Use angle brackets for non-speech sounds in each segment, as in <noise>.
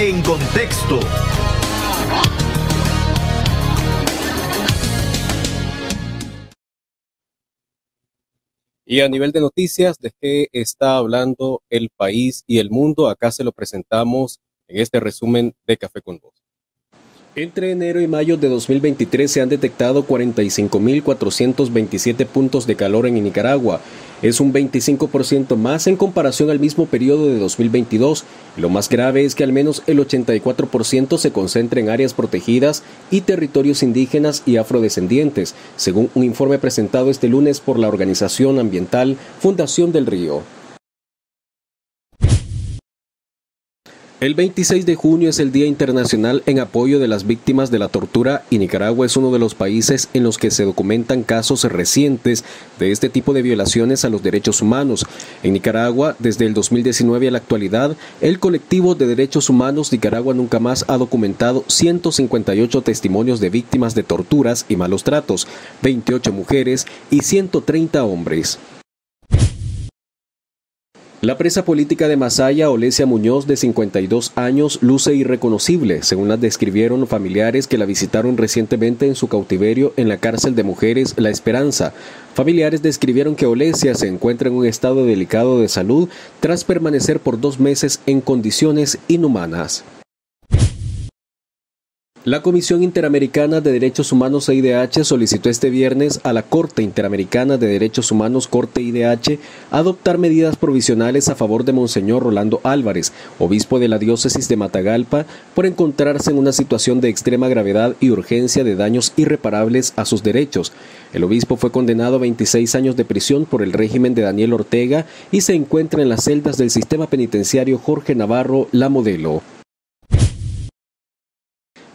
En contexto. Y a nivel de noticias, ¿de qué está hablando el país y el mundo? Acá se lo presentamos en este resumen de Café con Voz. Entre enero y mayo de 2023 se han detectado 45.427 puntos de calor en Nicaragua. Es un 25% más en comparación al mismo periodo de 2022. Lo más grave es que al menos el 84% se concentra en áreas protegidas y territorios indígenas y afrodescendientes, según un informe presentado este lunes por la organización ambiental Fundación del Río. El 26 de junio es el Día Internacional en apoyo de las víctimas de la tortura y Nicaragua es uno de los países en los que se documentan casos recientes de este tipo de violaciones a los derechos humanos. En Nicaragua, desde el 2019 a la actualidad, el colectivo de derechos humanos Nicaragua Nunca Más ha documentado 158 testimonios de víctimas de torturas y malos tratos, 28 mujeres y 130 hombres. La presa política de Masaya, Olesia Muñoz, de 52 años, luce irreconocible, según las describieron familiares que la visitaron recientemente en su cautiverio en la cárcel de mujeres La Esperanza. Familiares describieron que Olesia se encuentra en un estado delicado de salud tras permanecer por dos meses en condiciones inhumanas. La Comisión Interamericana de Derechos Humanos e IDH solicitó este viernes a la Corte Interamericana de Derechos Humanos Corte e IDH adoptar medidas provisionales a favor de Monseñor Rolando Álvarez, obispo de la diócesis de Matagalpa, por encontrarse en una situación de extrema gravedad y urgencia de daños irreparables a sus derechos. El obispo fue condenado a 26 años de prisión por el régimen de Daniel Ortega y se encuentra en las celdas del sistema penitenciario Jorge Navarro La Modelo.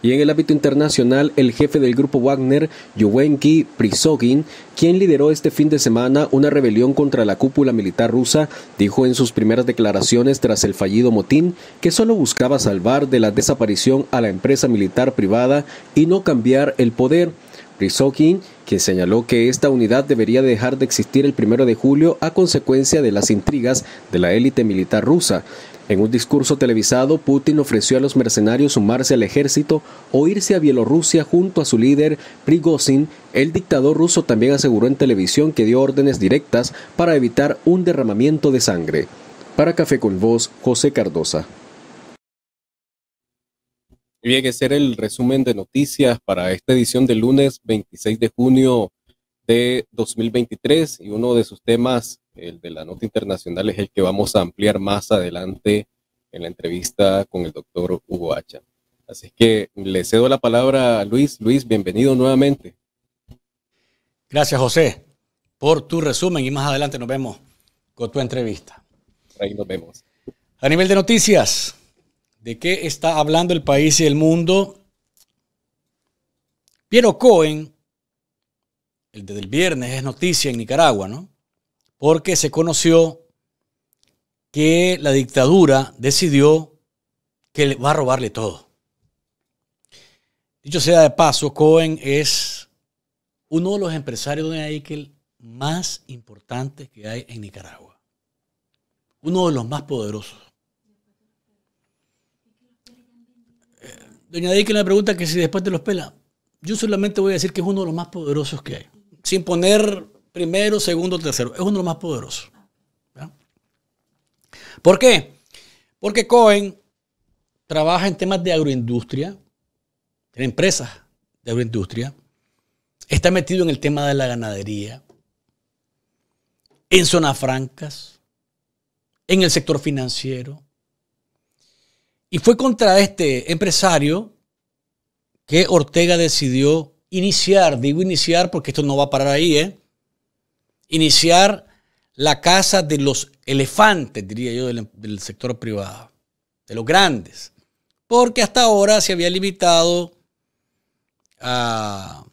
Y en el ámbito internacional, el jefe del grupo Wagner, Yuwenki Prisogin, quien lideró este fin de semana una rebelión contra la cúpula militar rusa, dijo en sus primeras declaraciones tras el fallido motín que solo buscaba salvar de la desaparición a la empresa militar privada y no cambiar el poder. Prisogin, quien señaló que esta unidad debería dejar de existir el primero de julio a consecuencia de las intrigas de la élite militar rusa. En un discurso televisado, Putin ofreció a los mercenarios sumarse al ejército o irse a Bielorrusia junto a su líder Prigozhin. El dictador ruso también aseguró en televisión que dio órdenes directas para evitar un derramamiento de sangre. Para Café con Voz, José Cardosa. Bien, ese ser el resumen de noticias para esta edición del lunes 26 de junio de 2023 y uno de sus temas el de la nota internacional, es el que vamos a ampliar más adelante en la entrevista con el doctor Hugo Hacha. Así que le cedo la palabra a Luis. Luis, bienvenido nuevamente. Gracias, José, por tu resumen y más adelante nos vemos con tu entrevista. Ahí nos vemos. A nivel de noticias, ¿de qué está hablando el país y el mundo? Piero Cohen, el del viernes, es noticia en Nicaragua, ¿no? porque se conoció que la dictadura decidió que va a robarle todo. Dicho sea de paso, Cohen es uno de los empresarios de Eichel más importantes que hay en Nicaragua. Uno de los más poderosos. Eh, doña Eichel me pregunta que si después te los pela. Yo solamente voy a decir que es uno de los más poderosos que hay. Sin poner primero, segundo, tercero. Es uno de los más poderosos. ¿Por qué? Porque Cohen trabaja en temas de agroindustria, en empresas de agroindustria, está metido en el tema de la ganadería, en zonas francas, en el sector financiero. Y fue contra este empresario que Ortega decidió iniciar, digo iniciar porque esto no va a parar ahí, ¿eh? iniciar la casa de los elefantes, diría yo, del, sector privado, de los grandes, porque hasta ahora se había limitado a,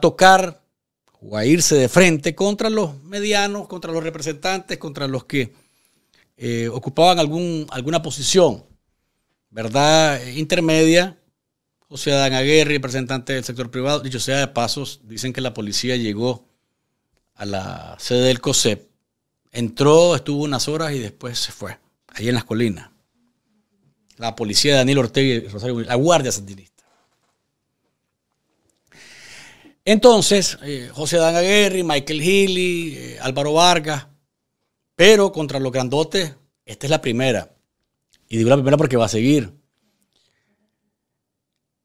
tocar o a irse de frente contra los medianos, contra los representantes, contra los que eh, ocupaban algún, alguna posición, ¿verdad? Intermedia. José Dan Aguirre, representante del sector privado. Dicho sea de pasos, dicen que la policía llegó a la sede del COSEP. Entró, estuvo unas horas y después se fue, ahí en las colinas. La policía de Daniel Ortega y Rosario, la Guardia Sandinista. Entonces, eh, José Dan Aguirre, Michael Healy, eh, Álvaro Vargas, pero contra los grandotes, esta es la primera. Y digo la primera porque va a seguir.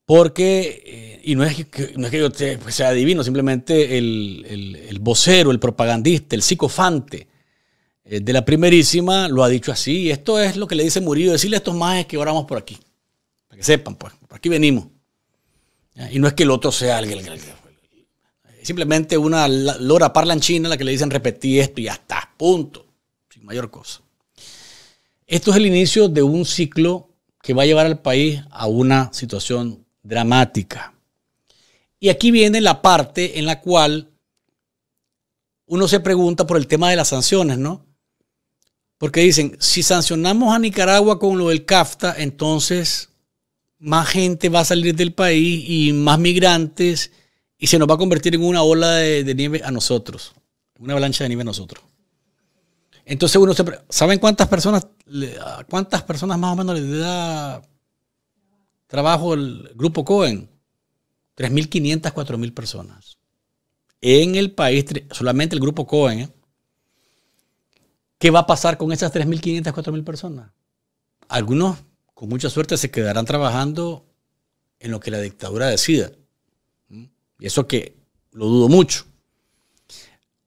Porque, eh, y no es que, yo pues, sea divino, simplemente el, vocero, el propagandista, el psicofante eh, de la primerísima lo ha dicho así. Y esto es lo que le dice Murillo, decirle a estos majes que oramos por aquí. Para que sepan, pues, por aquí venimos. Y no es que el otro sea alguien. simplemente una lora parlanchina la que le dicen repetí esto y ya está, punto, sin mayor cosa. Esto es el inicio de un ciclo que va a llevar al país a una situación dramática. Y aquí viene la parte en la cual uno se pregunta por el tema de las sanciones, ¿no? Porque dicen, si sancionamos a Nicaragua con lo del CAFTA, entonces más gente va a salir del país y más migrantes y se nos va a convertir en una ola de, nieve a nosotros, una avalancha de nieve a nosotros. Entonces uno se ¿saben cuántas personas cuántas personas más o menos les da trabajo el grupo Cohen, 3.500, 4.000 personas. En el país, solamente el grupo Cohen, ¿eh? ¿qué va a pasar con esas 3.500, 4.000 personas? Algunos, con mucha suerte, se quedarán trabajando en lo que la dictadura decida. Y eso que lo dudo mucho.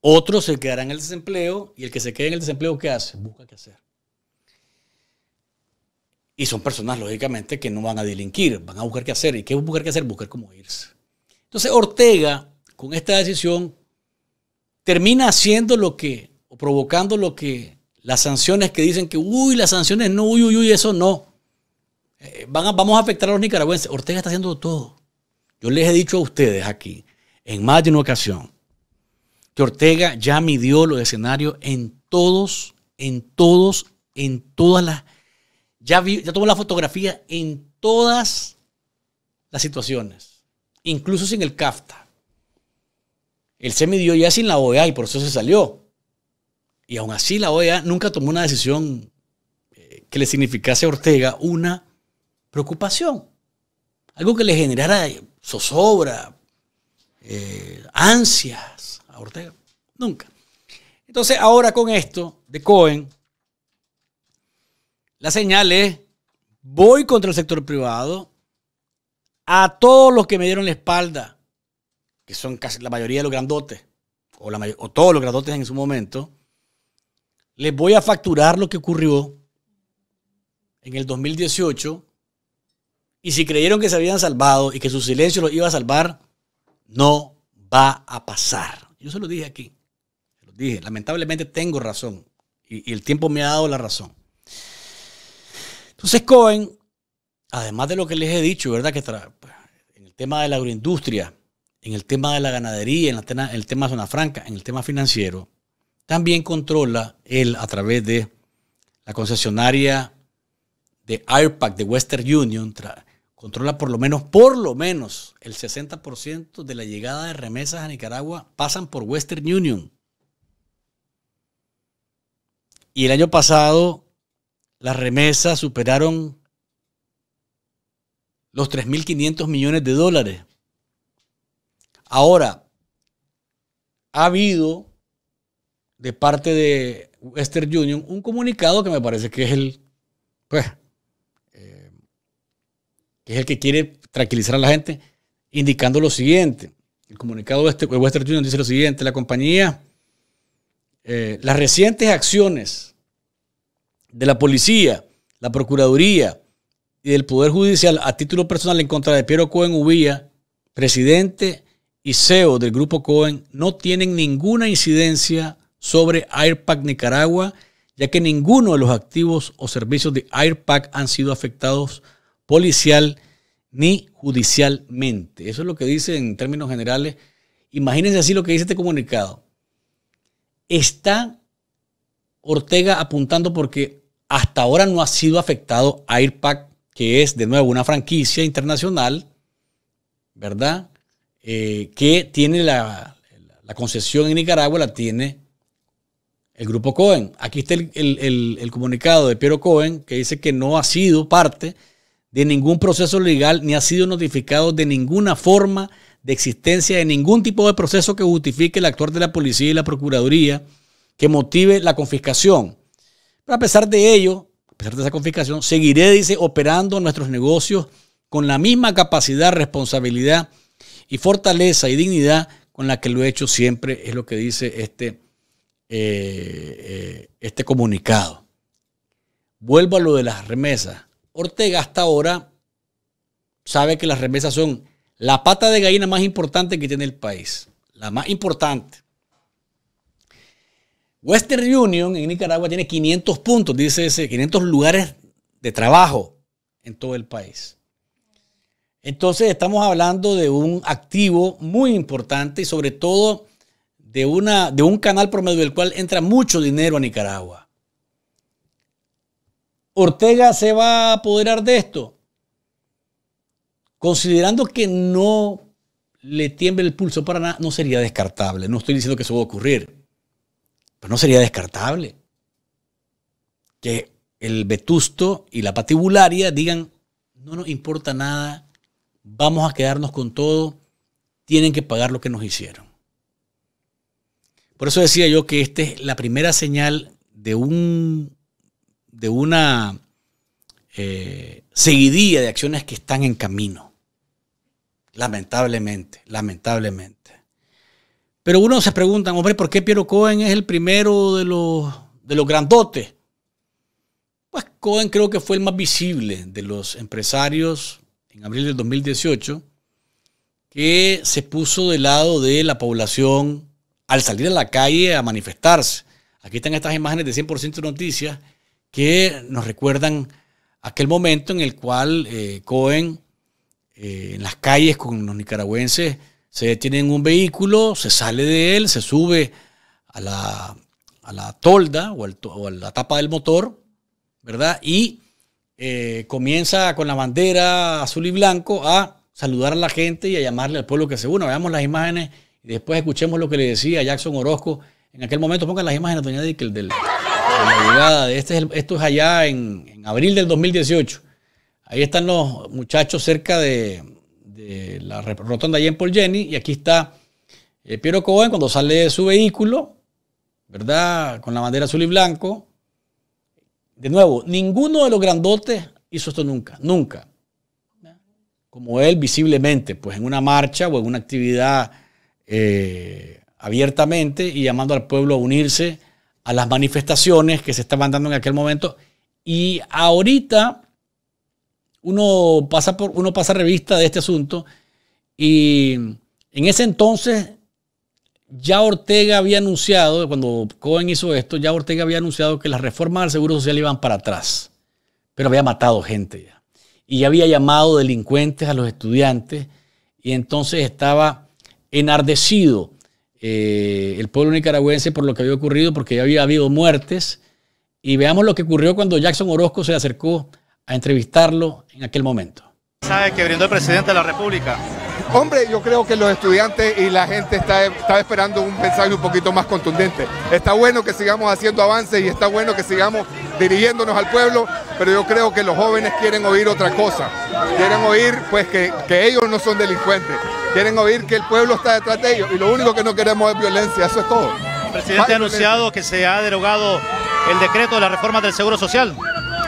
Otros se quedarán en el desempleo y el que se quede en el desempleo, ¿qué hace? Busca qué hacer. Y son personas, lógicamente, que no van a delinquir, van a buscar qué hacer. ¿Y qué buscar qué hacer? Buscar cómo irse. Entonces Ortega, con esta decisión, termina haciendo lo que, o provocando lo que las sanciones que dicen que, uy, las sanciones no, uy, uy, uy, eso no. Eh, van vamos a afectar a los nicaragüenses. Ortega está haciendo todo. Yo les he dicho a ustedes aquí, en más de una ocasión, que Ortega ya midió los escenarios en todos, en todos, en todas las ya, tomó la fotografía en todas las situaciones, incluso sin el CAFTA. Él se midió ya sin la OEA y por eso se salió. Y aún así la OEA nunca tomó una decisión eh, que le significase a Ortega una preocupación, algo que le generara eh, zozobra, eh, ansias a Ortega. Nunca. Entonces ahora con esto de Cohen, la señal es, voy contra el sector privado, a todos los que me dieron la espalda, que son casi la mayoría de los grandotes, o, todos los grandotes en su momento, les voy a facturar lo que ocurrió en el 2018. Y si creyeron que se habían salvado y que su silencio los iba a salvar, no va a pasar. Yo se lo dije aquí. Se lo dije. Lamentablemente tengo razón. y el tiempo me ha dado la razón. Entonces Cohen, además de lo que les he dicho, ¿verdad? Que pues, en el tema de la agroindustria, en el tema de la ganadería, en, el tema de zona franca, en el tema financiero, también controla él a través de la concesionaria de AIRPAC de Western Union, controla por lo menos, por lo menos el 60% de la llegada de remesas a Nicaragua pasan por Western Union. Y el año pasado las remesas superaron los 3.500 millones de dólares. Ahora, ha habido de parte de Western Union un comunicado que me parece que es el, pues, eh, que es el que quiere tranquilizar a la gente, indicando lo siguiente. El comunicado este de Western Union dice lo siguiente, la compañía, eh, las recientes acciones de la policía, la Procuraduría y del Poder Judicial a título personal en contra de Piero Cohen Ubía, presidente y CEO del Grupo Cohen, no tienen ninguna incidencia sobre AirPac Nicaragua, ya que ninguno de los activos o servicios de AirPac han sido afectados policial ni judicialmente. Eso es lo que dice en términos generales. Imagínense así lo que dice este comunicado. Está Ortega apuntando porque hasta ahora no ha sido afectado AIRPAC, que es de nuevo una franquicia internacional, ¿verdad? Eh, que tiene la, concesión en Nicaragua, la tiene el grupo Cohen. Aquí está el, el comunicado de Piero Cohen que dice que no ha sido parte de ningún proceso legal ni ha sido notificado de ninguna forma de existencia de ningún tipo de proceso que justifique el actuar de la policía y la procuraduría que motive la confiscación. Pero a pesar de ello, a pesar de esa confiscación, seguiré, dice, operando nuestros negocios con la misma capacidad, responsabilidad y fortaleza y dignidad con la que lo he hecho siempre, es lo que dice este, eh, eh, este comunicado. Vuelvo a lo de las remesas. Ortega hasta ahora sabe que las remesas son la pata de gallina más importante que tiene el país, la más importante. Western Union en Nicaragua tiene 500 puntos, dice ese, 500 lugares de trabajo en todo el país. Entonces estamos hablando de un activo muy importante y sobre todo de, una, de un canal por medio del cual entra mucho dinero a Nicaragua. Ortega se va a apoderar de esto, considerando que no le tiembla el pulso para nada, no sería descartable. No estoy diciendo que eso va a ocurrir. Pero pues no sería descartable que el vetusto y la patibularia digan, no nos importa nada, vamos a quedarnos con todo, tienen que pagar lo que nos hicieron. Por eso decía yo que esta es la primera señal de, un, de una eh, seguidilla de acciones que están en camino. Lamentablemente, lamentablemente. Pero uno se pregunta, hombre, ¿por qué Piero Cohen es el primero de los, de los grandotes? Pues Cohen creo que fue el más visible de los empresarios en abril del 2018 que se puso del lado de la población al salir a la calle a manifestarse. Aquí están estas imágenes de 100% noticias que nos recuerdan aquel momento en el cual eh, Cohen eh, en las calles con los nicaragüenses se detiene en un vehículo, se sale de él, se sube a la, tolda o, a la tapa del motor, ¿verdad? Y eh, comienza con la bandera azul y blanco a saludar a la gente y a llamarle al pueblo que se una. Veamos las imágenes y después escuchemos lo que le decía Jackson Orozco. En aquel momento, pongan las imágenes, doña Dickel, de la llegada. este esto es allá en abril del 2018. Ahí están los muchachos cerca de, de la rotonda allá en Paul Jenny. Y aquí está eh, Piero Cohen cuando sale de su vehículo, ¿verdad? Con la bandera azul y blanco. De nuevo, ninguno de los grandotes hizo esto nunca, nunca. Como él visiblemente, pues en una marcha o en una actividad eh, abiertamente y llamando al pueblo a unirse a las manifestaciones que se estaban dando en aquel momento. Y ahorita uno pasa, por, uno pasa revista de este asunto y en ese entonces ya Ortega había anunciado, cuando Cohen hizo esto, ya Ortega había anunciado que las reformas al Seguro Social iban para atrás, pero había matado gente ya. Y ya había llamado delincuentes a los estudiantes y entonces estaba enardecido eh, el pueblo nicaragüense por lo que había ocurrido, porque ya había habido muertes. Y veamos lo que ocurrió cuando Jackson Orozco se acercó a entrevistarlo en aquel momento. ¿Sabe que brindó el presidente de la República? Hombre, yo creo que los estudiantes y la gente está, está, esperando un mensaje un poquito más contundente. Está bueno que sigamos haciendo avances y está bueno que sigamos dirigiéndonos al pueblo, pero yo creo que los jóvenes quieren oír otra cosa. Quieren oír pues que, que ellos no son delincuentes. Quieren oír que el pueblo está detrás de ellos y lo único que no queremos es violencia, eso es todo. El presidente ha anunciado que se ha derogado el decreto de la reforma del Seguro Social.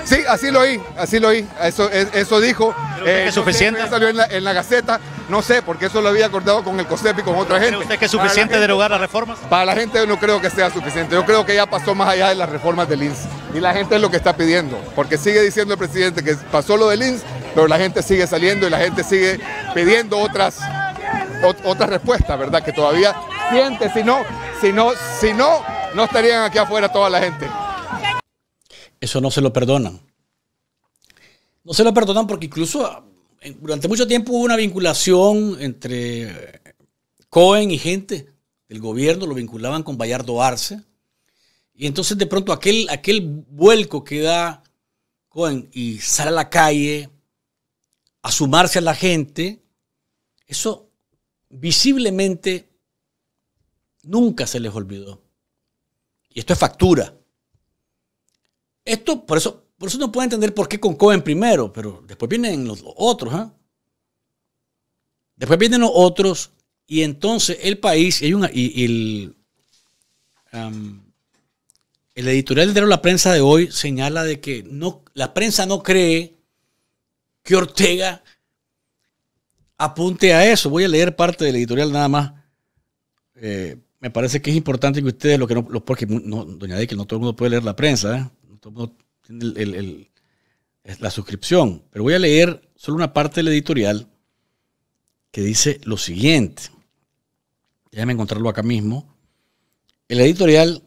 Sí, así lo oí, así lo oí, eso, eso dijo. ¿Es eh, suficiente? salió en la, Gaceta, no sé, porque eso lo había acordado con el COSEP y con otra gente. que es suficiente derogar las reformas? Para la gente no creo que sea suficiente, yo creo que ya pasó más allá de las reformas del INS. Y la gente es lo que está pidiendo, porque sigue diciendo el presidente que pasó lo del INS, pero la gente sigue saliendo y la gente sigue pidiendo otras, otras respuestas, ¿verdad? Que todavía siente, si no, si no, si no, no estarían aquí afuera toda la gente eso no se lo perdonan. No se lo perdonan porque incluso ah, durante mucho tiempo hubo una vinculación entre Cohen y gente del gobierno, lo vinculaban con Bayardo Arce. Y entonces de pronto aquel, aquel vuelco que da Cohen y sale a la calle a sumarse a la gente, eso visiblemente nunca se les olvidó. Y esto es factura. Esto, por eso, por eso no puede entender por qué con Cohen primero, pero después vienen los, otros. ¿eh? Después vienen los otros y entonces el país, hay una, y, el, editorial de La Prensa de hoy señala de que no, la prensa no cree que Ortega apunte a eso. Voy a leer parte del editorial nada más. Eh, me parece que es importante que ustedes, lo que no, porque no, doña que no todo el mundo puede leer la prensa. ¿eh? la suscripción, pero voy a leer solo una parte del editorial que dice lo siguiente. Déjame encontrarlo acá mismo. El editorial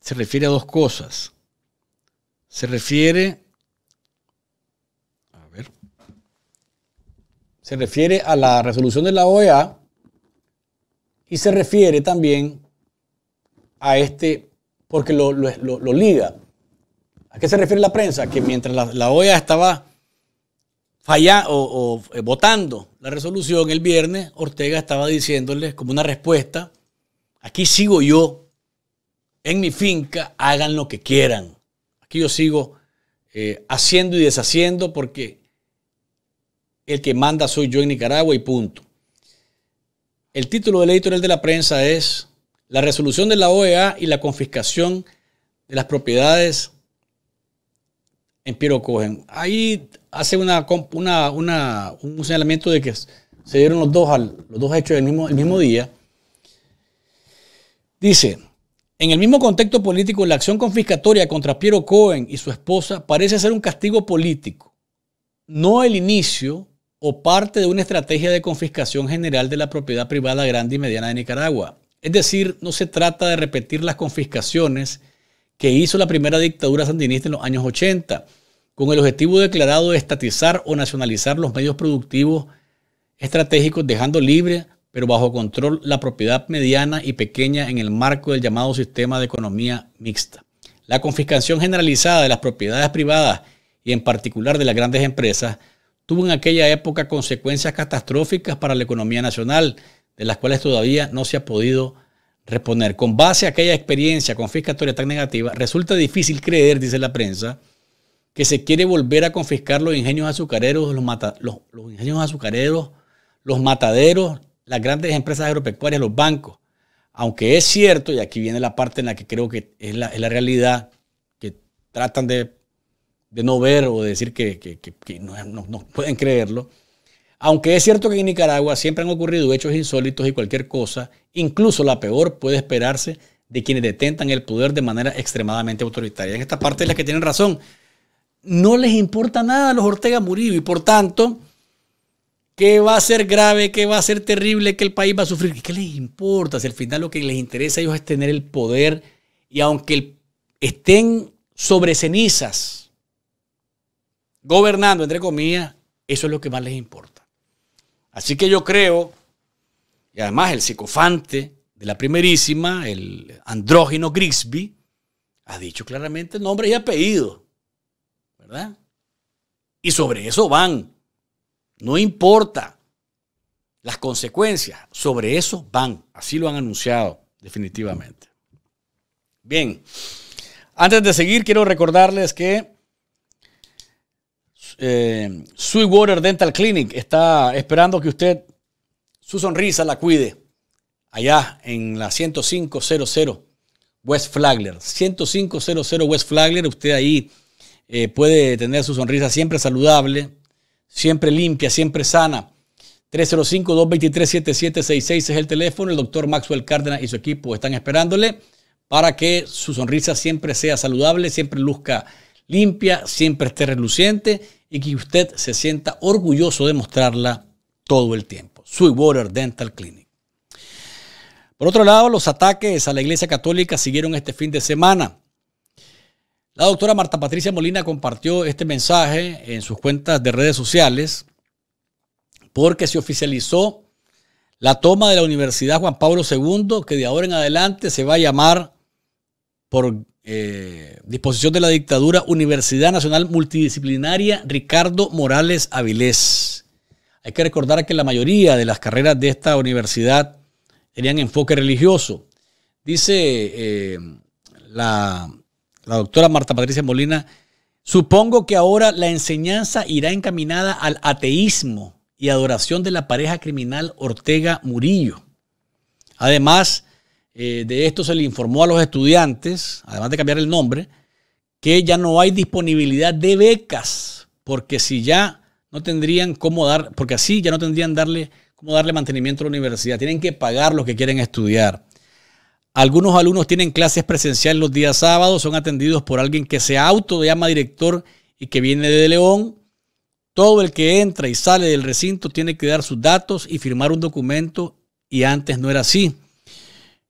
se refiere a dos cosas. Se refiere, a ver, se refiere a la resolución de la OEA y se refiere también a este, porque lo liga. ¿A qué se refiere la prensa? Que mientras la, OEA e estaba fallando o, eh, votando la resolución el viernes, Ortega estaba diciéndoles como una respuesta, aquí sigo yo, en mi finca, hagan lo que quieran. Aquí yo sigo eh, haciendo y deshaciendo porque el que manda soy yo en Nicaragua y punto. El título del editorial de la prensa es La resolución de la OEA y la confiscación de las propiedades Piero Cohen. Ahí hace un señalamiento de que se dieron los dos, los dos hechos el mismo, el mismo día. Dice, en el mismo contexto político, la acción confiscatoria contra Piero Cohen y su esposa parece ser un castigo político, no el inicio o parte de una estrategia de confiscación general de la propiedad privada grande y mediana de Nicaragua. Es decir, no se trata de repetir las confiscaciones que hizo la primera dictadura sandinista en los años 80, con el objetivo declarado de estatizar o nacionalizar los medios productivos estratégicos, dejando libre, pero bajo control, la propiedad mediana y pequeña en el marco del llamado sistema de economía mixta. La confiscación generalizada de las propiedades privadas y en particular de las grandes empresas tuvo en aquella época consecuencias catastróficas para la economía nacional, de las cuales todavía no se ha podido reponer. Con base a aquella experiencia confiscatoria tan negativa, resulta difícil creer, dice la prensa, que se quiere volver a confiscar los ingenios azucareros, los, los, ingenios azucareros, los mataderos, las grandes empresas agropecuarias, los bancos. Aunque es cierto, y aquí viene la parte en la que creo que es la, realidad, que tratan de, no ver o de decir que, no, no pueden creerlo, aunque es cierto que en Nicaragua siempre han ocurrido hechos insólitos y cualquier cosa, incluso la peor puede esperarse de quienes detentan el poder de manera extremadamente autoritaria. En esta parte es la que tienen razón no les importa nada a los Ortega Murillo y por tanto, que va a ser grave, que va a ser terrible, que el país va a sufrir. ¿Qué les importa? Si al final lo que les interesa a ellos es tener el poder y aunque estén sobre cenizas, gobernando, entre comillas, eso es lo que más les importa. Así que yo creo, y además el psicofante de la primerísima, el andrógeno Grisby, ha dicho claramente nombre y apellido. Y sobre eso van. No importa las consecuencias, sobre eso van. Así lo han anunciado, definitivamente. Bien, antes de seguir, quiero recordarles que eh, Sweetwater Dental Clinic está esperando que usted su sonrisa la cuide allá en la 10500 West Flagler. 10500 West Flagler, usted ahí eh, puede tener su sonrisa siempre saludable, siempre limpia, siempre sana. 305-223-7766 es el teléfono. El doctor Maxwell Cárdenas y su equipo están esperándole para que su sonrisa siempre sea saludable, siempre luzca limpia, siempre esté reluciente y que usted se sienta orgulloso de mostrarla todo el tiempo. Sweetwater Dental Clinic. Por otro lado, los ataques a la Iglesia Católica siguieron este fin de semana. La doctora Marta Patricia Molina compartió este mensaje en sus cuentas de redes sociales porque se oficializó la toma de la Universidad Juan Pablo II, que de ahora en adelante se va a llamar, por eh, disposición de la dictadura, Universidad Nacional Multidisciplinaria Ricardo Morales Avilés. Hay que recordar que la mayoría de las carreras de esta universidad tenían enfoque religioso. Dice eh, la la doctora Marta Patricia Molina, supongo que ahora la enseñanza irá encaminada al ateísmo y adoración de la pareja criminal Ortega Murillo. Además, eh, de esto se le informó a los estudiantes, además de cambiar el nombre, que ya no hay disponibilidad de becas, porque si ya no tendrían cómo dar, porque así ya no tendrían darle, cómo darle mantenimiento a la universidad, tienen que pagar los que quieren estudiar. Algunos alumnos tienen clases presenciales los días sábados, son atendidos por alguien que se auto llama director y que viene de León. Todo el que entra y sale del recinto tiene que dar sus datos y firmar un documento y antes no era así.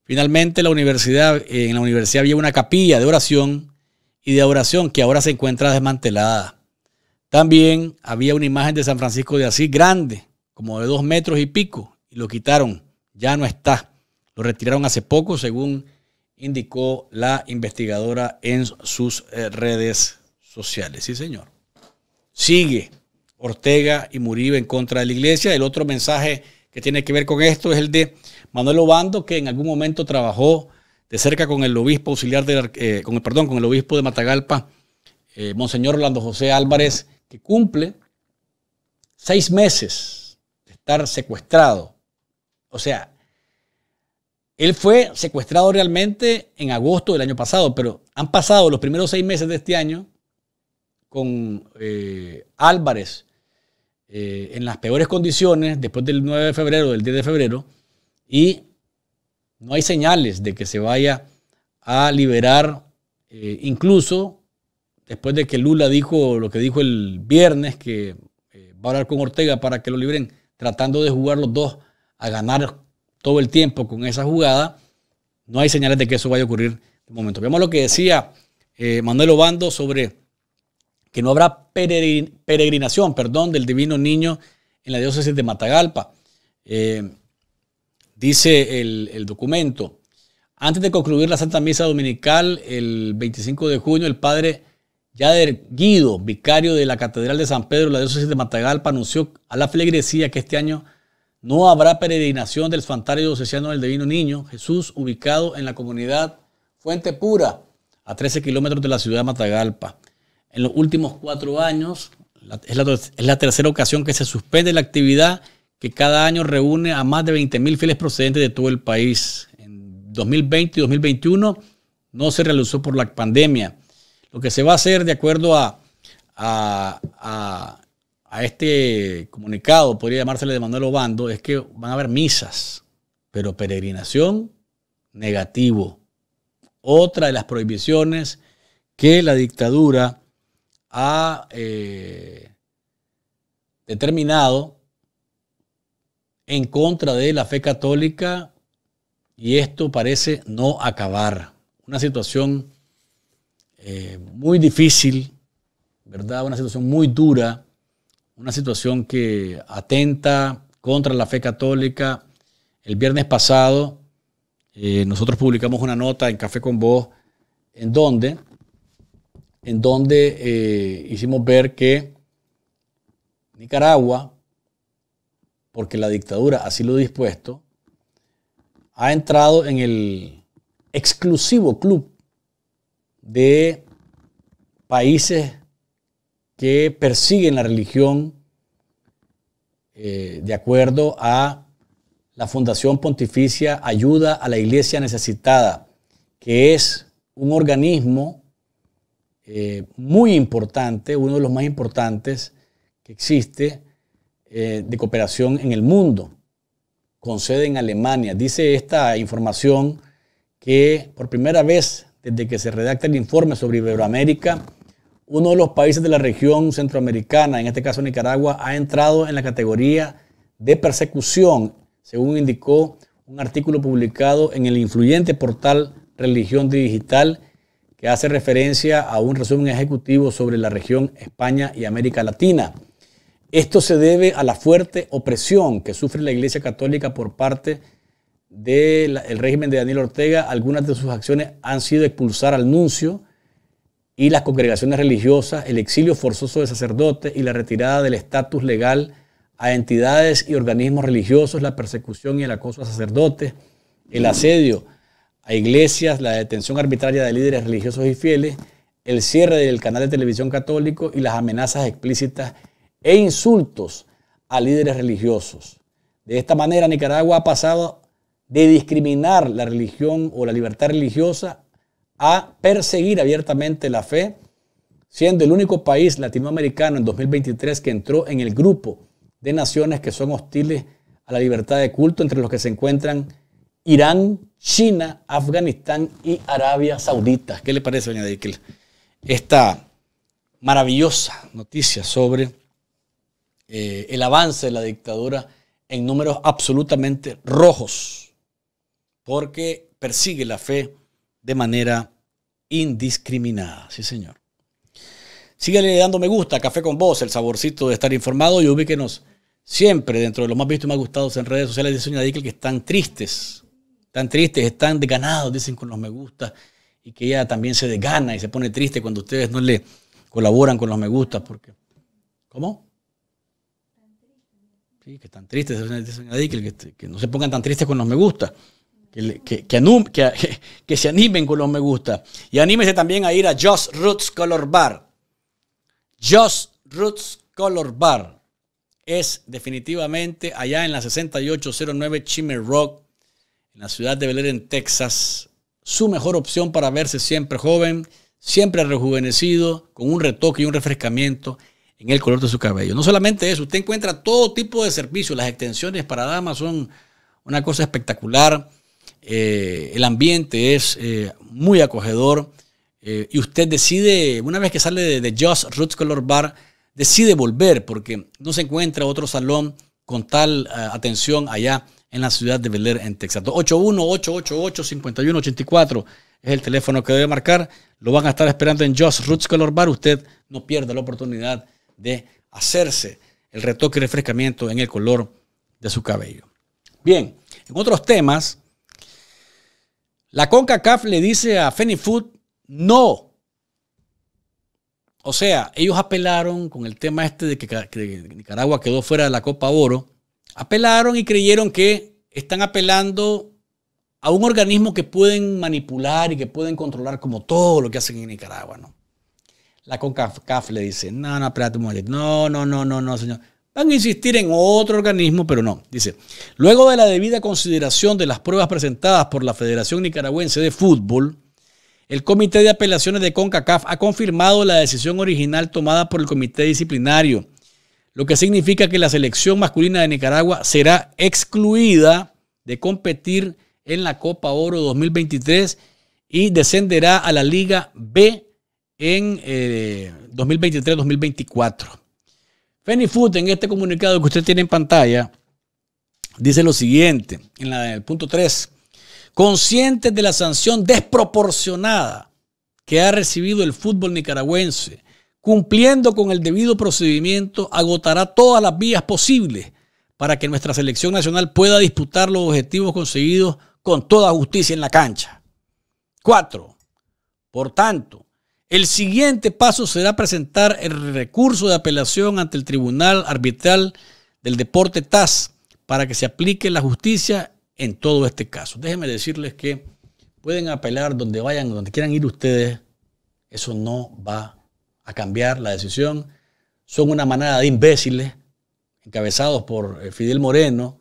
Finalmente la universidad, en la universidad había una capilla de oración y de oración que ahora se encuentra desmantelada. También había una imagen de San Francisco de Asís grande, como de dos metros y pico, y lo quitaron. Ya no está. Lo retiraron hace poco, según indicó la investigadora en sus eh, redes sociales. Sí, señor. Sigue Ortega y Muribe en contra de la iglesia. El otro mensaje que tiene que ver con esto es el de Manuel Obando, que en algún momento trabajó de cerca con el obispo auxiliar de, eh, con perdón, con el obispo de Matagalpa, eh, Monseñor Orlando José Álvarez, que cumple seis meses de estar secuestrado. O sea, él fue secuestrado realmente en agosto del año pasado, pero han pasado los primeros seis meses de este año con eh, Álvarez eh, en las peores condiciones después del 9 de febrero, del 10 de febrero, y no hay señales de que se vaya a liberar, eh, incluso después de que Lula dijo lo que dijo el viernes, que va a hablar con Ortega para que lo libren, tratando de jugar los dos a ganar todo el tiempo con esa jugada, no hay señales de que eso vaya a ocurrir de momento. Veamos lo que decía eh, Manuel Obando sobre que no habrá peregrinación perdón, del divino niño en la diócesis de Matagalpa. Eh, dice el, documento, antes de concluir la Santa Misa Dominical el 25 de junio, el padre Yader Guido, vicario de la Catedral de San Pedro, la diócesis de Matagalpa, anunció a la feligresía que este año no habrá peregrinación del Santario diocesano del Divino Niño Jesús, ubicado en la comunidad Fuente Pura, a 13 kilómetros de la ciudad de Matagalpa. En los últimos cuatro años, es la, tercera ocasión que se suspende la actividad que cada año reúne a más de 20.000 fieles procedentes de todo el país. En 2020 y 2021 no se realizó por la pandemia. Lo que se va a hacer, de acuerdo a a este comunicado, podría llamársele de Manuel Obando, es que van a haber misas, pero peregrinación negativo. Otra de las prohibiciones que la dictadura ha eh, determinado en contra de la fe católica y esto parece no acabar. Una situación eh, muy difícil, ¿verdad? Una situación muy dura una situación que atenta contra la fe católica. El viernes pasado eh, nosotros publicamos una nota en Café con Vos en donde, en donde eh, hicimos ver que Nicaragua, porque la dictadura así lo ha dispuesto, ha entrado en el exclusivo club de países que persiguen la religión eh, de acuerdo a la Fundación Pontificia Ayuda a la Iglesia Necesitada, que es un organismo eh, muy importante, uno de los más importantes que existe eh, de cooperación en el mundo, con sede en Alemania. Dice esta información que por primera vez desde que se redacta el informe sobre Iberoamérica, uno de los países de la región centroamericana, en este caso Nicaragua, ha entrado en la categoría de persecución, según indicó un artículo publicado en el influyente portal Religión Digital, que hace referencia a un resumen ejecutivo sobre la región España y América Latina. Esto se debe a la fuerte opresión que sufre la Iglesia Católica por parte del régimen de Daniel Ortega. Algunas de sus acciones han sido expulsar al nuncio, y las congregaciones religiosas, el exilio forzoso de sacerdotes y la retirada del estatus legal a entidades y organismos religiosos, la persecución y el acoso a sacerdotes, el asedio a iglesias, la detención arbitraria de líderes religiosos y fieles, el cierre del canal de televisión católico y las amenazas explícitas e insultos a líderes religiosos. De esta manera, Nicaragua ha pasado de discriminar la religión o la libertad religiosa a perseguir abiertamente la fe, siendo el único país latinoamericano en 2023 que entró en el grupo de naciones que son hostiles a la libertad de culto, entre los que se encuentran Irán, China, Afganistán y Arabia Saudita. ¿Qué le parece, doña Dickel? Esta maravillosa noticia sobre eh, el avance de la dictadura en números absolutamente rojos, porque persigue la fe de manera indiscriminada. Sí, señor. Síguele dando me gusta, Café con Vos, el saborcito de estar informado y ubíquenos siempre dentro de los más vistos y más gustados en redes sociales de Soña que están tristes, están tristes, están desganados, dicen con los me gusta y que ella también se desgana y se pone triste cuando ustedes no le colaboran con los me gusta porque... ¿Cómo? Sí, que están tristes, que, que no se pongan tan tristes con los me gusta. Que, <laughs> que, se animen con los me gusta. Y anímese también a ir a Just Roots Color Bar. Just Roots Color Bar es definitivamente allá en la 6809 Chimney Rock, en la ciudad de Bel en Texas. Su mejor opción para verse siempre joven, siempre rejuvenecido, con un retoque y un refrescamiento en el color de su cabello. No solamente eso, usted encuentra todo tipo de servicios. Las extensiones para damas son una cosa espectacular eh, el ambiente es eh, muy acogedor eh, y usted decide, una vez que sale de, de Just Roots Color Bar, decide volver porque no se encuentra otro salón con tal atención allá en la ciudad de Bel Air, en Texas. 888 5184 es el teléfono que debe marcar. Lo van a estar esperando en Just Roots Color Bar. Usted no pierda la oportunidad de hacerse el retoque y refrescamiento en el color de su cabello. Bien, en otros temas, la CONCACAF le dice a Food no. O sea, ellos apelaron con el tema este de que, Nicaragua quedó fuera de la Copa Oro. Apelaron y creyeron que están apelando a un organismo que pueden manipular y que pueden controlar como todo lo que hacen en Nicaragua, ¿no? La CONCACAF le dice, no, no, espérate No, no, no, no, no, señor. Van a insistir en otro organismo, pero no. Dice, luego de la debida consideración de las pruebas presentadas por la Federación Nicaragüense de Fútbol, el Comité de Apelaciones de CONCACAF ha confirmado la decisión original tomada por el Comité Disciplinario, lo que significa que la selección masculina de Nicaragua será excluida de competir en la Copa Oro 2023 y descenderá a la Liga B en 2023-2024. Eh, Fanny en este comunicado que usted tiene en pantalla, dice lo siguiente, en la, el punto 3, conscientes de la sanción desproporcionada que ha recibido el fútbol nicaragüense, cumpliendo con el debido procedimiento, agotará todas las vías posibles para que nuestra selección nacional pueda disputar los objetivos conseguidos con toda justicia en la cancha. 4. Por tanto, el siguiente paso será presentar el recurso de apelación ante el Tribunal Arbitral del Deporte TAS para que se aplique la justicia en todo este caso. Déjenme decirles que pueden apelar donde vayan, donde quieran ir ustedes. Eso no va a cambiar la decisión. Son una manada de imbéciles encabezados por eh, Fidel Moreno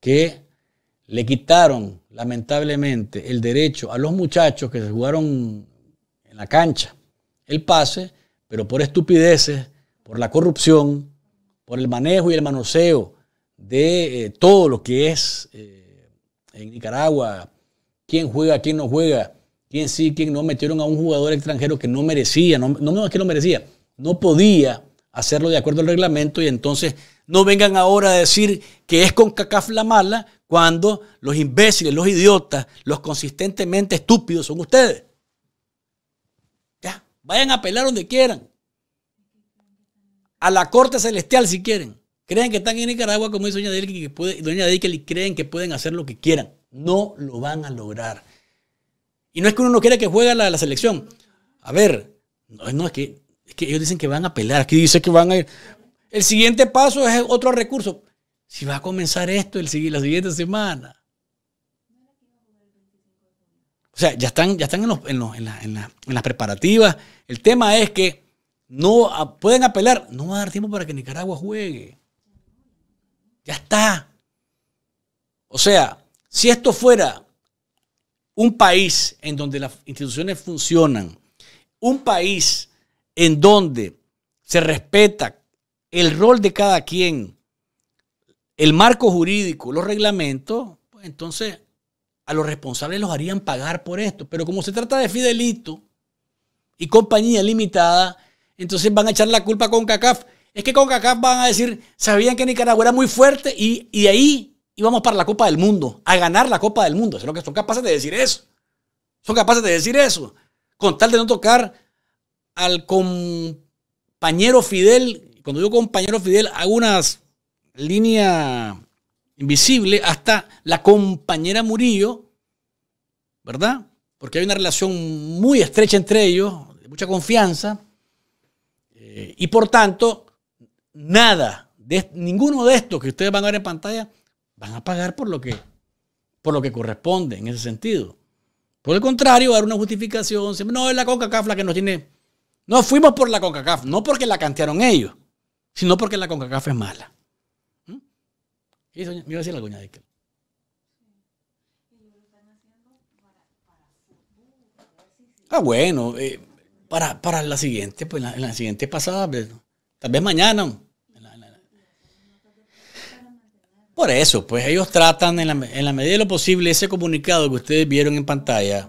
que le quitaron lamentablemente el derecho a los muchachos que se jugaron en la cancha el pase, pero por estupideces, por la corrupción, por el manejo y el manoseo de eh, todo lo que es eh, en Nicaragua, quién juega, quién no juega, quién sí, quién no, metieron a un jugador extranjero que no merecía, no, no es que no merecía, no podía hacerlo de acuerdo al reglamento y entonces no vengan ahora a decir que es con CACAF la mala cuando los imbéciles, los idiotas, los consistentemente estúpidos son ustedes. Vayan a apelar donde quieran. A la corte celestial si quieren. Creen que están en Nicaragua, como dice doña Adel que puede, doña creen que pueden hacer lo que quieran. No lo van a lograr. Y no es que uno no quiera que juegue la, la selección. A ver, no, es, que, ellos dicen que van a apelar. Aquí dice que van a ir. El siguiente paso es otro recurso. Si va a comenzar esto el, la siguiente semana. O sea, ya están, ya están en, las preparativas. El tema es que no pueden apelar. No va a dar tiempo para que Nicaragua juegue. Ya está. O sea, si esto fuera un país en donde las instituciones funcionan, un país en donde se respeta el rol de cada quien, el marco jurídico, los reglamentos, pues entonces a los responsables los harían pagar por esto. Pero como se trata de Fidelito y compañía limitada, entonces van a echar la culpa con CACAF. Es que con CACAF van a decir, sabían que Nicaragua era muy fuerte y, de ahí íbamos para la Copa del Mundo, a ganar la Copa del Mundo. Es lo que son capaces de decir eso. Son capaces de decir eso. Con tal de no tocar al compañero Fidel. Cuando digo compañero Fidel, hago unas línea invisible hasta la compañera Murillo, ¿verdad? Porque hay una relación muy estrecha entre ellos, de mucha confianza, eh, y por tanto, nada, de, ninguno de estos que ustedes van a ver en pantalla, van a pagar por lo que, por lo que corresponde en ese sentido. Por el contrario, dar una justificación, no es la CONCACAF la que nos tiene. No fuimos por la CONCACAF, no porque la cantearon ellos, sino porque la CONCACAF es mala. Ah, bueno, eh, para, la siguiente, pues en la siguiente pasada, pues, tal vez mañana. Por eso, pues ellos tratan en la, en la, medida de lo posible ese comunicado que ustedes vieron en pantalla.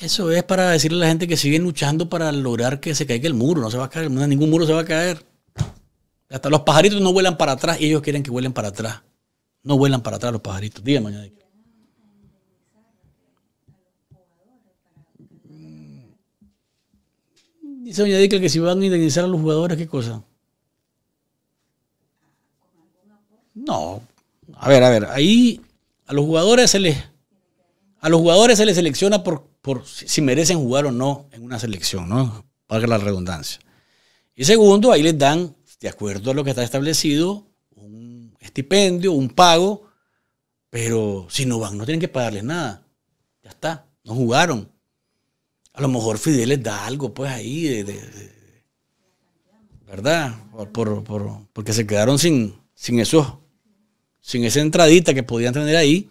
Eso es para decirle a la gente que siguen luchando para lograr que se caiga el muro. No se va a caer, ningún muro se va a caer. Hasta los pajaritos no vuelan para atrás y ellos quieren que vuelen para atrás. No vuelan para atrás los pajaritos. Dígame, mañana. Mm, dice doña que si van a indemnizar a los jugadores, ¿qué cosa? No. A ver, a ver, ahí a los jugadores se les a los jugadores se les selecciona por, por si merecen jugar o no en una selección, ¿no? Paga la redundancia. Y segundo, ahí les dan, de acuerdo a lo que está establecido, estipendio, un pago, pero si no van, no tienen que pagarles nada. Ya está, no jugaron. A lo mejor Fidel les da algo, pues ahí, ¿verdad? Por, por, porque se quedaron sin, sin eso sin esa entradita que podían tener ahí,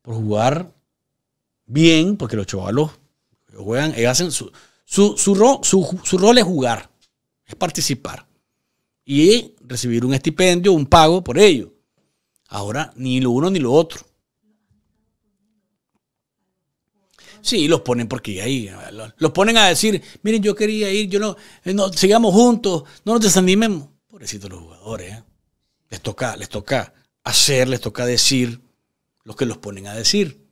por jugar bien, porque los chavalos juegan, ellos hacen su, su, su, su rol es jugar, es participar y recibir un estipendio, un pago por ello. Ahora, ni lo uno ni lo otro. Sí, los ponen porque ahí los ponen a decir, miren, yo quería ir, yo no, eh, sigamos juntos, no nos desanimemos. Pobrecitos los jugadores, ¿eh? les toca, les toca hacer, les toca decir lo que los ponen a decir.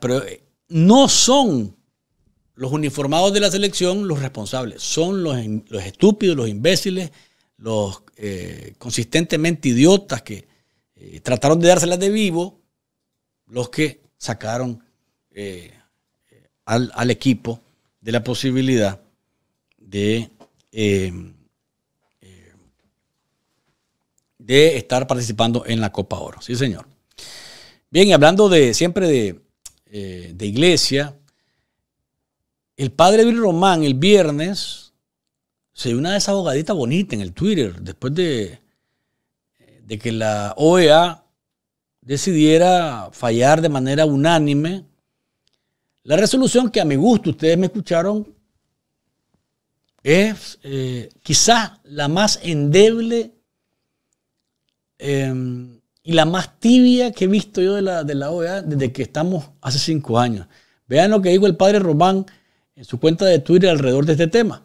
Pero eh, no son los uniformados de la selección, los responsables, son los, los estúpidos, los imbéciles, los eh, consistentemente idiotas que eh, trataron de dárselas de vivo, los que sacaron eh, al, equipo de la posibilidad de, de estar participando en la Copa Oro. Sí, señor. Bien, y hablando de siempre de, de iglesia, el padre Bill Román el viernes se dio una desahogadita bonita en el Twitter después de, de que la OEA decidiera fallar de manera unánime la resolución que a mi gusto ustedes me escucharon es eh, quizás la más endeble em, y la más tibia que he visto yo de la, de la OEA desde que estamos hace cinco años. Vean lo que dijo el padre Román en su cuenta de Twitter alrededor de este tema.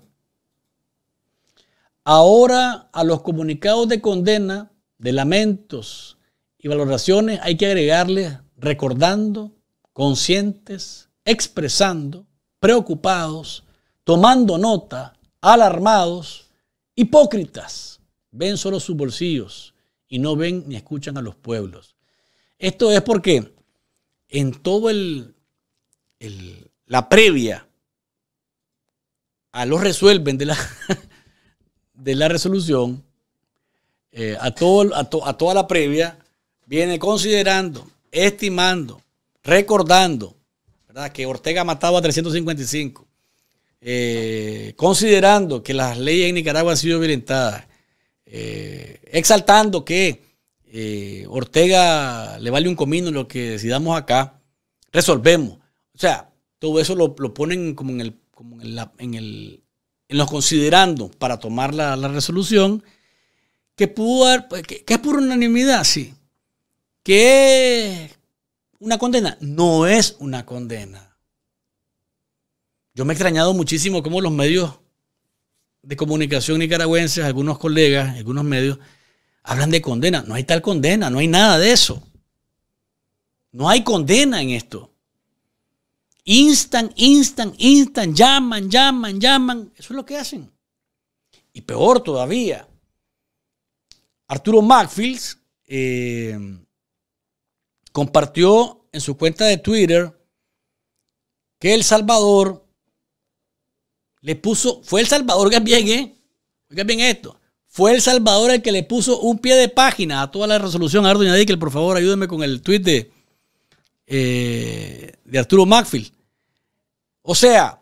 Ahora a los comunicados de condena, de lamentos y valoraciones hay que agregarles recordando, conscientes, expresando, preocupados, tomando nota, alarmados, hipócritas. Ven solo sus bolsillos y no ven ni escuchan a los pueblos. Esto es porque en todo el, la previa a los resuelven de la, <laughs> de la resolución, eh, a, todo, a, toda la previa, viene considerando, estimando, recordando, ¿verdad? Que Ortega mataba a 355, eh, considerando que las leyes en Nicaragua han sido violentadas, eh, exaltando que Ortega le vale un comino lo que decidamos acá, resolvemos. O sea, todo eso lo ponen como en el como en, el, los considerando para tomar la, resolución, que pudo pues, que, es por unanimidad, sí. Que es una condena. No es una condena. Yo me he extrañado muchísimo cómo los medios de comunicación nicaragüenses, algunos colegas, algunos medios, hablan de condena. No hay tal condena, no hay nada de eso. No hay condena en esto. Instan, instan, instan, llaman, llaman, llaman. Eso es lo que hacen. Y peor todavía, Arturo Macfields eh, compartió en su cuenta de Twitter que El Salvador le puso, fue El Salvador, oigan bien, ¿eh? bien esto, fue El Salvador el que le puso un pie de página a toda la resolución. doña que por favor, ayúdeme con el tweet de, eh, de Arturo Macfield. O sea,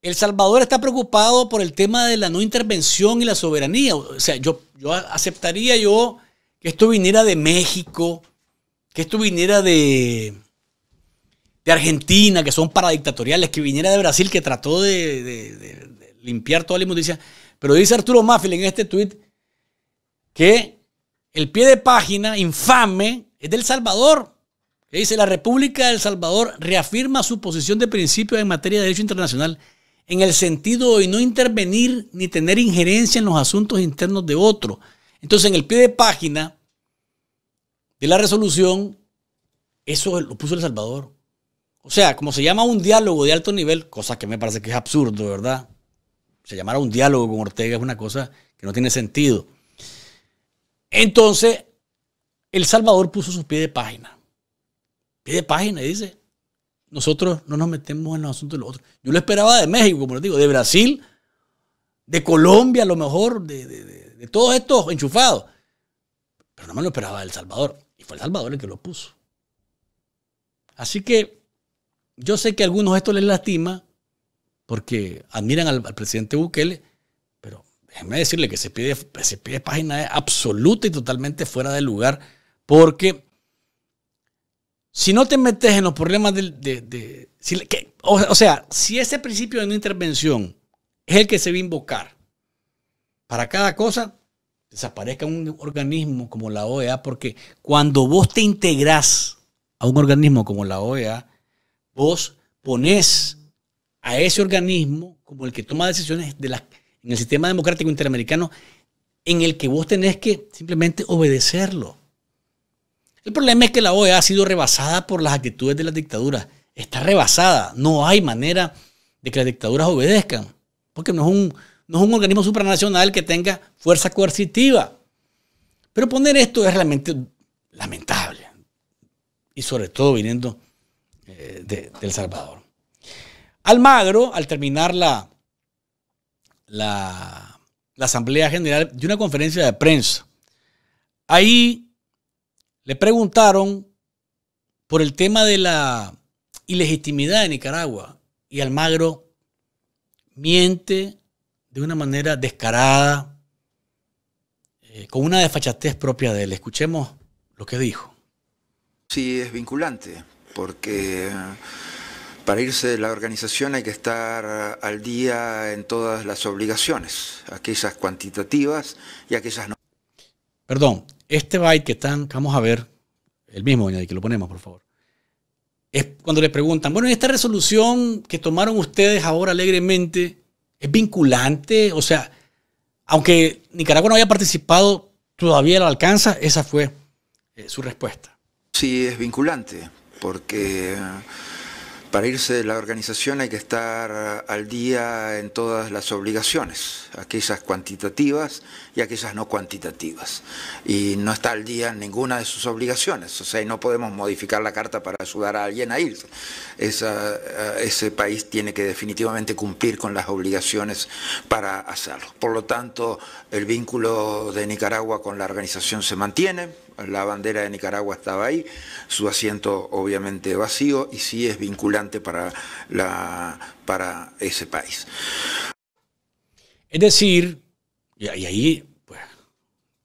El Salvador está preocupado por el tema de la no intervención y la soberanía. O sea, yo, aceptaría yo que esto viniera de México, que esto viniera de, de Argentina, que son paradictatoriales, que viniera de Brasil, que trató de, limpiar toda la inmundicia. Pero dice Arturo Máfil en este tuit que el pie de página infame es del Salvador. Dice, la República de El Salvador reafirma su posición de principio en materia de derecho internacional en el sentido de no intervenir ni tener injerencia en los asuntos internos de otro. Entonces, en el pie de página de la resolución, eso lo puso El Salvador. O sea, como se llama un diálogo de alto nivel, cosa que me parece que es absurdo, ¿verdad? Se llamara un diálogo con Ortega es una cosa que no tiene sentido. Entonces, El Salvador puso su pie de página de página, dice. Nosotros no nos metemos en los asuntos de los otros. Yo lo esperaba de México, como les digo, de Brasil, de Colombia, a lo mejor, de, todos estos enchufados. Pero no me lo esperaba de El Salvador. Y fue El Salvador el que lo puso. Así que yo sé que a algunos esto les lastima porque admiran al, presidente Bukele, pero déjenme decirle que se pide, se pide página absoluta y totalmente fuera de lugar porque si no te metes en los problemas de... o, sea, si ese principio de no intervención es el que se va a invocar para cada cosa, desaparezca un organismo como la OEA, porque cuando vos te integrás a un organismo como la OEA, vos pones a ese organismo como el que toma decisiones en el sistema democrático interamericano en el que vos tenés que simplemente obedecerlo. El problema es que la OEA ha sido rebasada por las actitudes de las dictaduras. Está rebasada. No hay manera de que las dictaduras obedezcan. Porque no es un, un organismo supranacional que tenga fuerza coercitiva. Pero poner esto es realmente lamentable. Y sobre todo viniendo eh, del de, El Salvador. Almagro, al terminar la, la, la Asamblea General, de una conferencia de prensa. Ahí le preguntaron por el tema de la ilegitimidad de Nicaragua y Almagro miente de una manera descarada, eh, con una desfachatez propia de él. Escuchemos lo que dijo. Sí, es vinculante, porque eh, para irse de la organización hay que estar al día en todas las obligaciones, aquellas cuantitativas y aquellas no. Perdón, este byte que están, vamos a ver, el mismo, doña, que lo ponemos, por favor. Es cuando le preguntan, bueno, esta resolución que tomaron ustedes ahora alegremente, ¿es vinculante? O sea, aunque Nicaragua no haya participado, todavía la alcanza. Esa fue eh, su respuesta. Sí, es vinculante, porque... Para irse de la organización hay que estar al día en todas las obligaciones, aquellas cuantitativas y aquellas no cuantitativas. Y no está al día en ninguna de sus obligaciones, o sea, no podemos modificar la carta para ayudar a alguien a irse. Eh, ese país tiene que definitivamente cumplir con las obligaciones para hacerlo. Por lo tanto, el vínculo de Nicaragua con la organización se mantiene, la bandera de Nicaragua estaba ahí, su asiento obviamente vacío y sí es vinculante para, la, para ese país. Es decir, y ahí pues,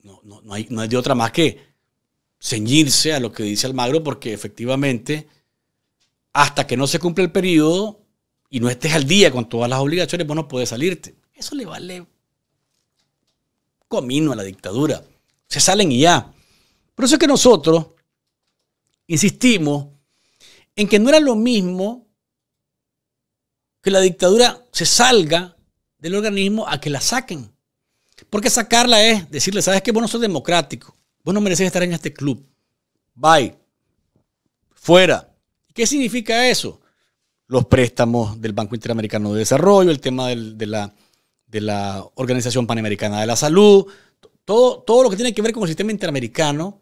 no, no, hay, no de otra más que ceñirse a lo que dice Almagro porque efectivamente hasta que no se cumple el periodo y no estés al día con todas las obligaciones, vos no podés salirte. Eso le vale comino a la dictadura. Se salen y ya. Por eso es que nosotros insistimos en que no era lo mismo que la dictadura se salga del organismo a que la saquen. Porque sacarla es decirle, sabes que vos no sos democrático, vos no mereces estar en este club. Bye. Fuera. ¿Qué significa eso? Los préstamos del Banco Interamericano de Desarrollo, el tema de, la, de, la, Organización Panamericana de la Salud, todo, todo lo que tiene que ver con el sistema interamericano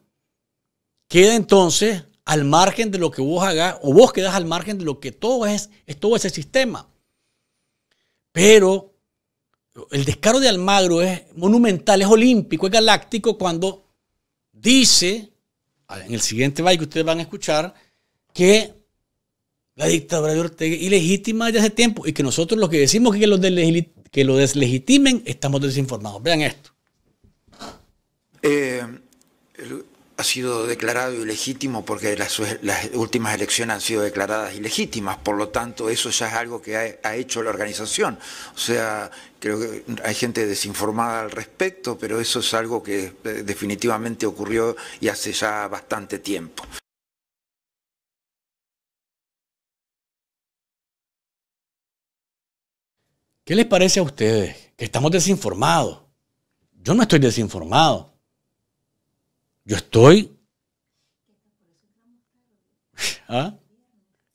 queda entonces al margen de lo que vos hagas, o vos quedas al margen de lo que todo es, es todo ese sistema. Pero el descaro de Almagro es monumental, es olímpico, es galáctico cuando dice, ah, en el siguiente baile que ustedes van a escuchar, que la dictadura de Ortega es ilegítima desde hace tiempo y que nosotros los que decimos que lo, que lo deslegitimen estamos desinformados. Vean esto. Eh, ha sido declarado ilegítimo porque las, últimas elecciones han sido declaradas ilegítimas, por lo tanto eso ya es algo que ha, hecho la organización. O sea, creo que hay gente desinformada al respecto, pero eso es algo que eh, definitivamente ocurrió y hace ya bastante tiempo. ¿Qué les parece a ustedes? Que estamos desinformados. Yo no estoy desinformado. Yo estoy. <laughs> ¿Ah?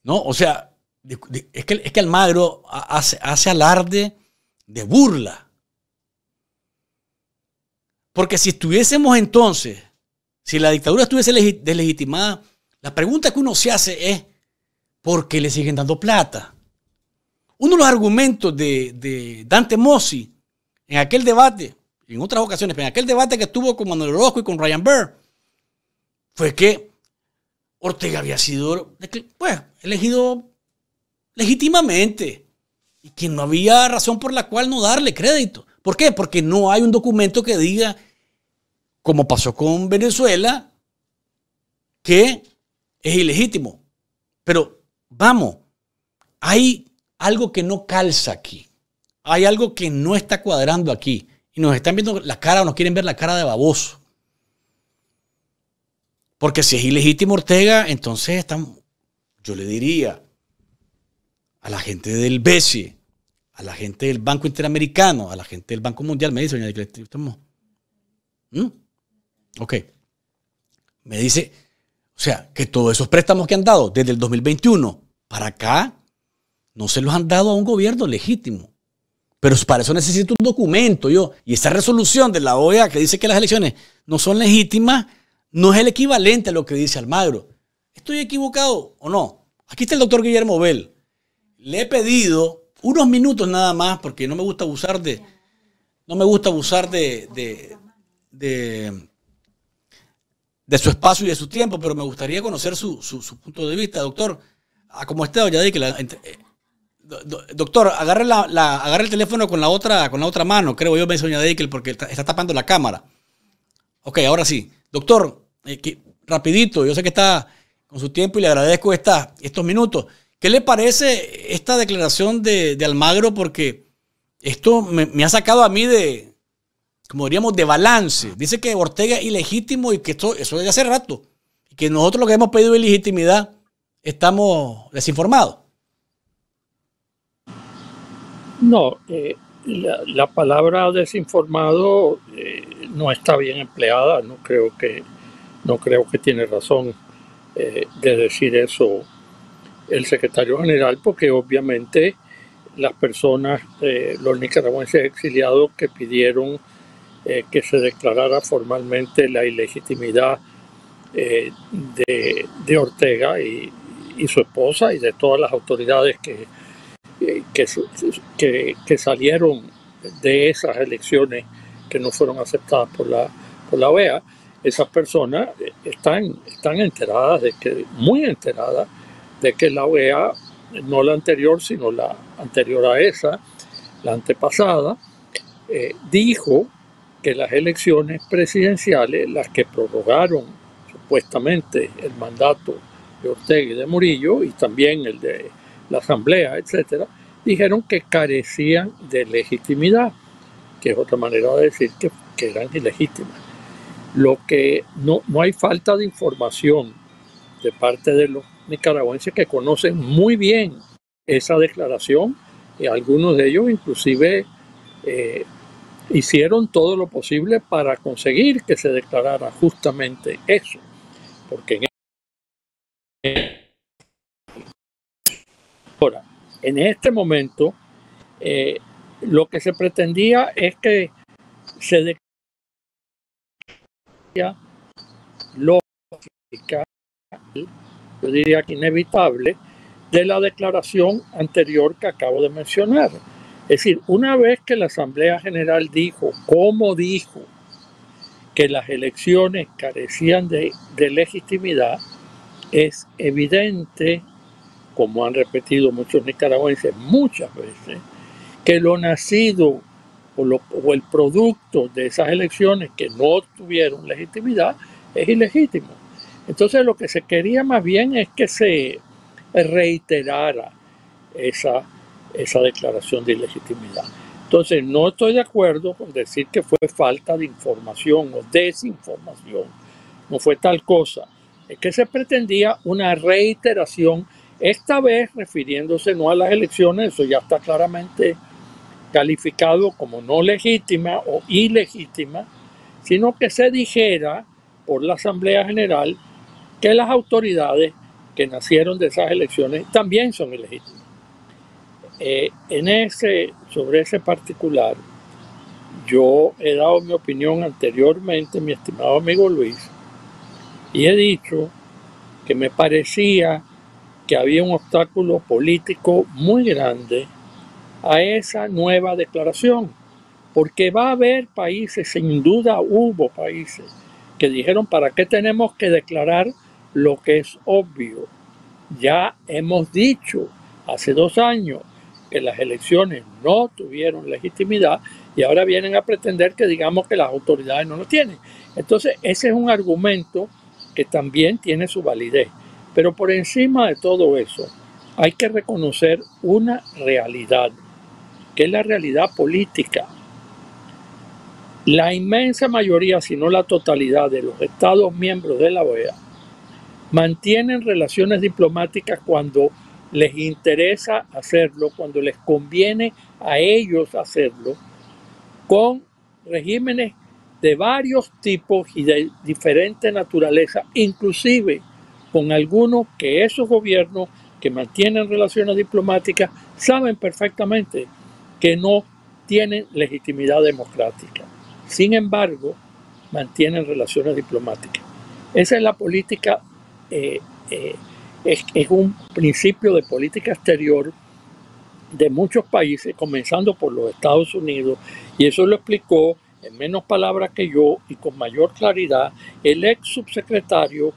No, o sea, es que, Almagro hace, alarde de burla. Porque si estuviésemos entonces, si la dictadura estuviese deslegitimada, la pregunta que uno se hace es, ¿por qué le siguen dando plata? Uno de los argumentos de, de Dante Mossi en aquel debate en otras ocasiones, en aquel debate que tuvo con Manuel Orozco y con Ryan Burr, fue que Ortega había sido pues, elegido legítimamente y que no había razón por la cual no darle crédito. ¿Por qué? Porque no hay un documento que diga, como pasó con Venezuela, que es ilegítimo. Pero vamos, hay algo que no calza aquí. Hay algo que no está cuadrando aquí y nos están viendo la cara o nos quieren ver la cara de baboso. Porque si es ilegítimo Ortega, entonces yo le diría a la gente del BCE, a la gente del Banco Interamericano, a la gente del Banco Mundial, me dice, señor director. ¿Mm? Ok. Me dice, o sea, que todos esos préstamos que han dado desde el 2021 para acá, no se los han dado a un gobierno legítimo. Pero para eso necesito un documento yo. Y esa resolución de la OEA que dice que las elecciones no son legítimas no es el equivalente a lo que dice Almagro. ¿Estoy equivocado o no? Aquí está el doctor Guillermo Bell. Le he pedido unos minutos nada más porque no me gusta abusar de. No me gusta abusar de, de, de, su espacio y de su tiempo, pero me gustaría conocer su, punto de vista, doctor. ¿Cómo ah, como estado ya dije que doctor, agarre, la, el teléfono con la otra, con la otra mano, creo yo, me soñé Deikel, porque está, tapando la cámara. Ok, ahora sí. Doctor, eh, rapidito, yo sé que está con su tiempo y le agradezco esta, estos minutos. ¿Qué le parece esta declaración de, Almagro? Porque esto me, ha sacado a mí de, como diríamos, de balance. Dice que Ortega es ilegítimo y que esto, eso de hace rato. Y que nosotros lo que hemos pedido es legitimidad, estamos desinformados. No, eh, la, palabra desinformado eh, no está bien empleada, no creo que, no creo que tiene razón eh, de decir eso el secretario general, porque obviamente las personas, los nicaragüenses exiliados que pidieron que se declarara formalmente la ilegitimidad de, de, Ortega y, y su esposa y de todas las autoridades que eh, que, salieron de esas elecciones que no fueron aceptadas por la, por la OEA, esas personas eh, están, están enteradas, de que, muy enteradas, de que la OEA, no la anterior, sino la anterior a esa, la antepasada, eh, dijo que las elecciones presidenciales, las que prorrogaron supuestamente el mandato de Ortega y de Murillo y también el de la Asamblea, etcétera, dijeron que carecían de legitimidad, que es otra manera de decir que, eran ilegítimas. Lo que no, no hay falta de información de parte de los nicaragüenses que conocen muy bien esa declaración y algunos de ellos inclusive eh, hicieron todo lo posible para conseguir que se declarara justamente eso, porque en Ahora, en este momento, eh, lo que se pretendía es que se declarara lógica, yo diría que inevitable, de la declaración anterior que acabo de mencionar. Es decir, una vez que la Asamblea General dijo, como dijo, que las elecciones carecían de, de legitimidad, es evidente como han repetido muchos nicaragüenses muchas veces, que lo nacido o, el producto de esas elecciones que no tuvieron legitimidad es ilegítimo. Entonces lo que se quería más bien es que se reiterara esa, esa declaración de ilegitimidad. Entonces no estoy de acuerdo con decir que fue falta de información o desinformación, no fue tal cosa, es que se pretendía una reiteración esta vez refiriéndose no a las elecciones, eso ya está claramente calificado como no legítima o ilegítima, sino que se dijera por la Asamblea General que las autoridades que nacieron de esas elecciones también son ilegítimas. Eh, en ese, sobre ese particular, yo he dado mi opinión anteriormente, mi estimado amigo Luis, y he dicho que me parecía que había un obstáculo político muy grande a esa nueva declaración, porque va a haber países, sin duda hubo países, que dijeron, ¿para qué tenemos que declarar lo que es obvio? Ya hemos dicho hace dos años que las elecciones no tuvieron legitimidad y ahora vienen a pretender que digamos que las autoridades no lo tienen. Entonces, ese es un argumento que también tiene su validez. Pero por encima de todo eso, hay que reconocer una realidad, que es la realidad política. La inmensa mayoría, si no la totalidad, de los Estados miembros de la OEA mantienen relaciones diplomáticas cuando les interesa hacerlo, cuando les conviene a ellos hacerlo, con regímenes de varios tipos y de diferente naturaleza, inclusive con algunos que esos gobiernos que mantienen relaciones diplomáticas saben perfectamente que no tienen legitimidad democrática. Sin embargo, mantienen relaciones diplomáticas. Esa es la política, eh, eh, es un principio de política exterior de muchos países, comenzando por los Estados Unidos, y eso lo explicó en menos palabras que yo y con mayor claridad el ex subsecretario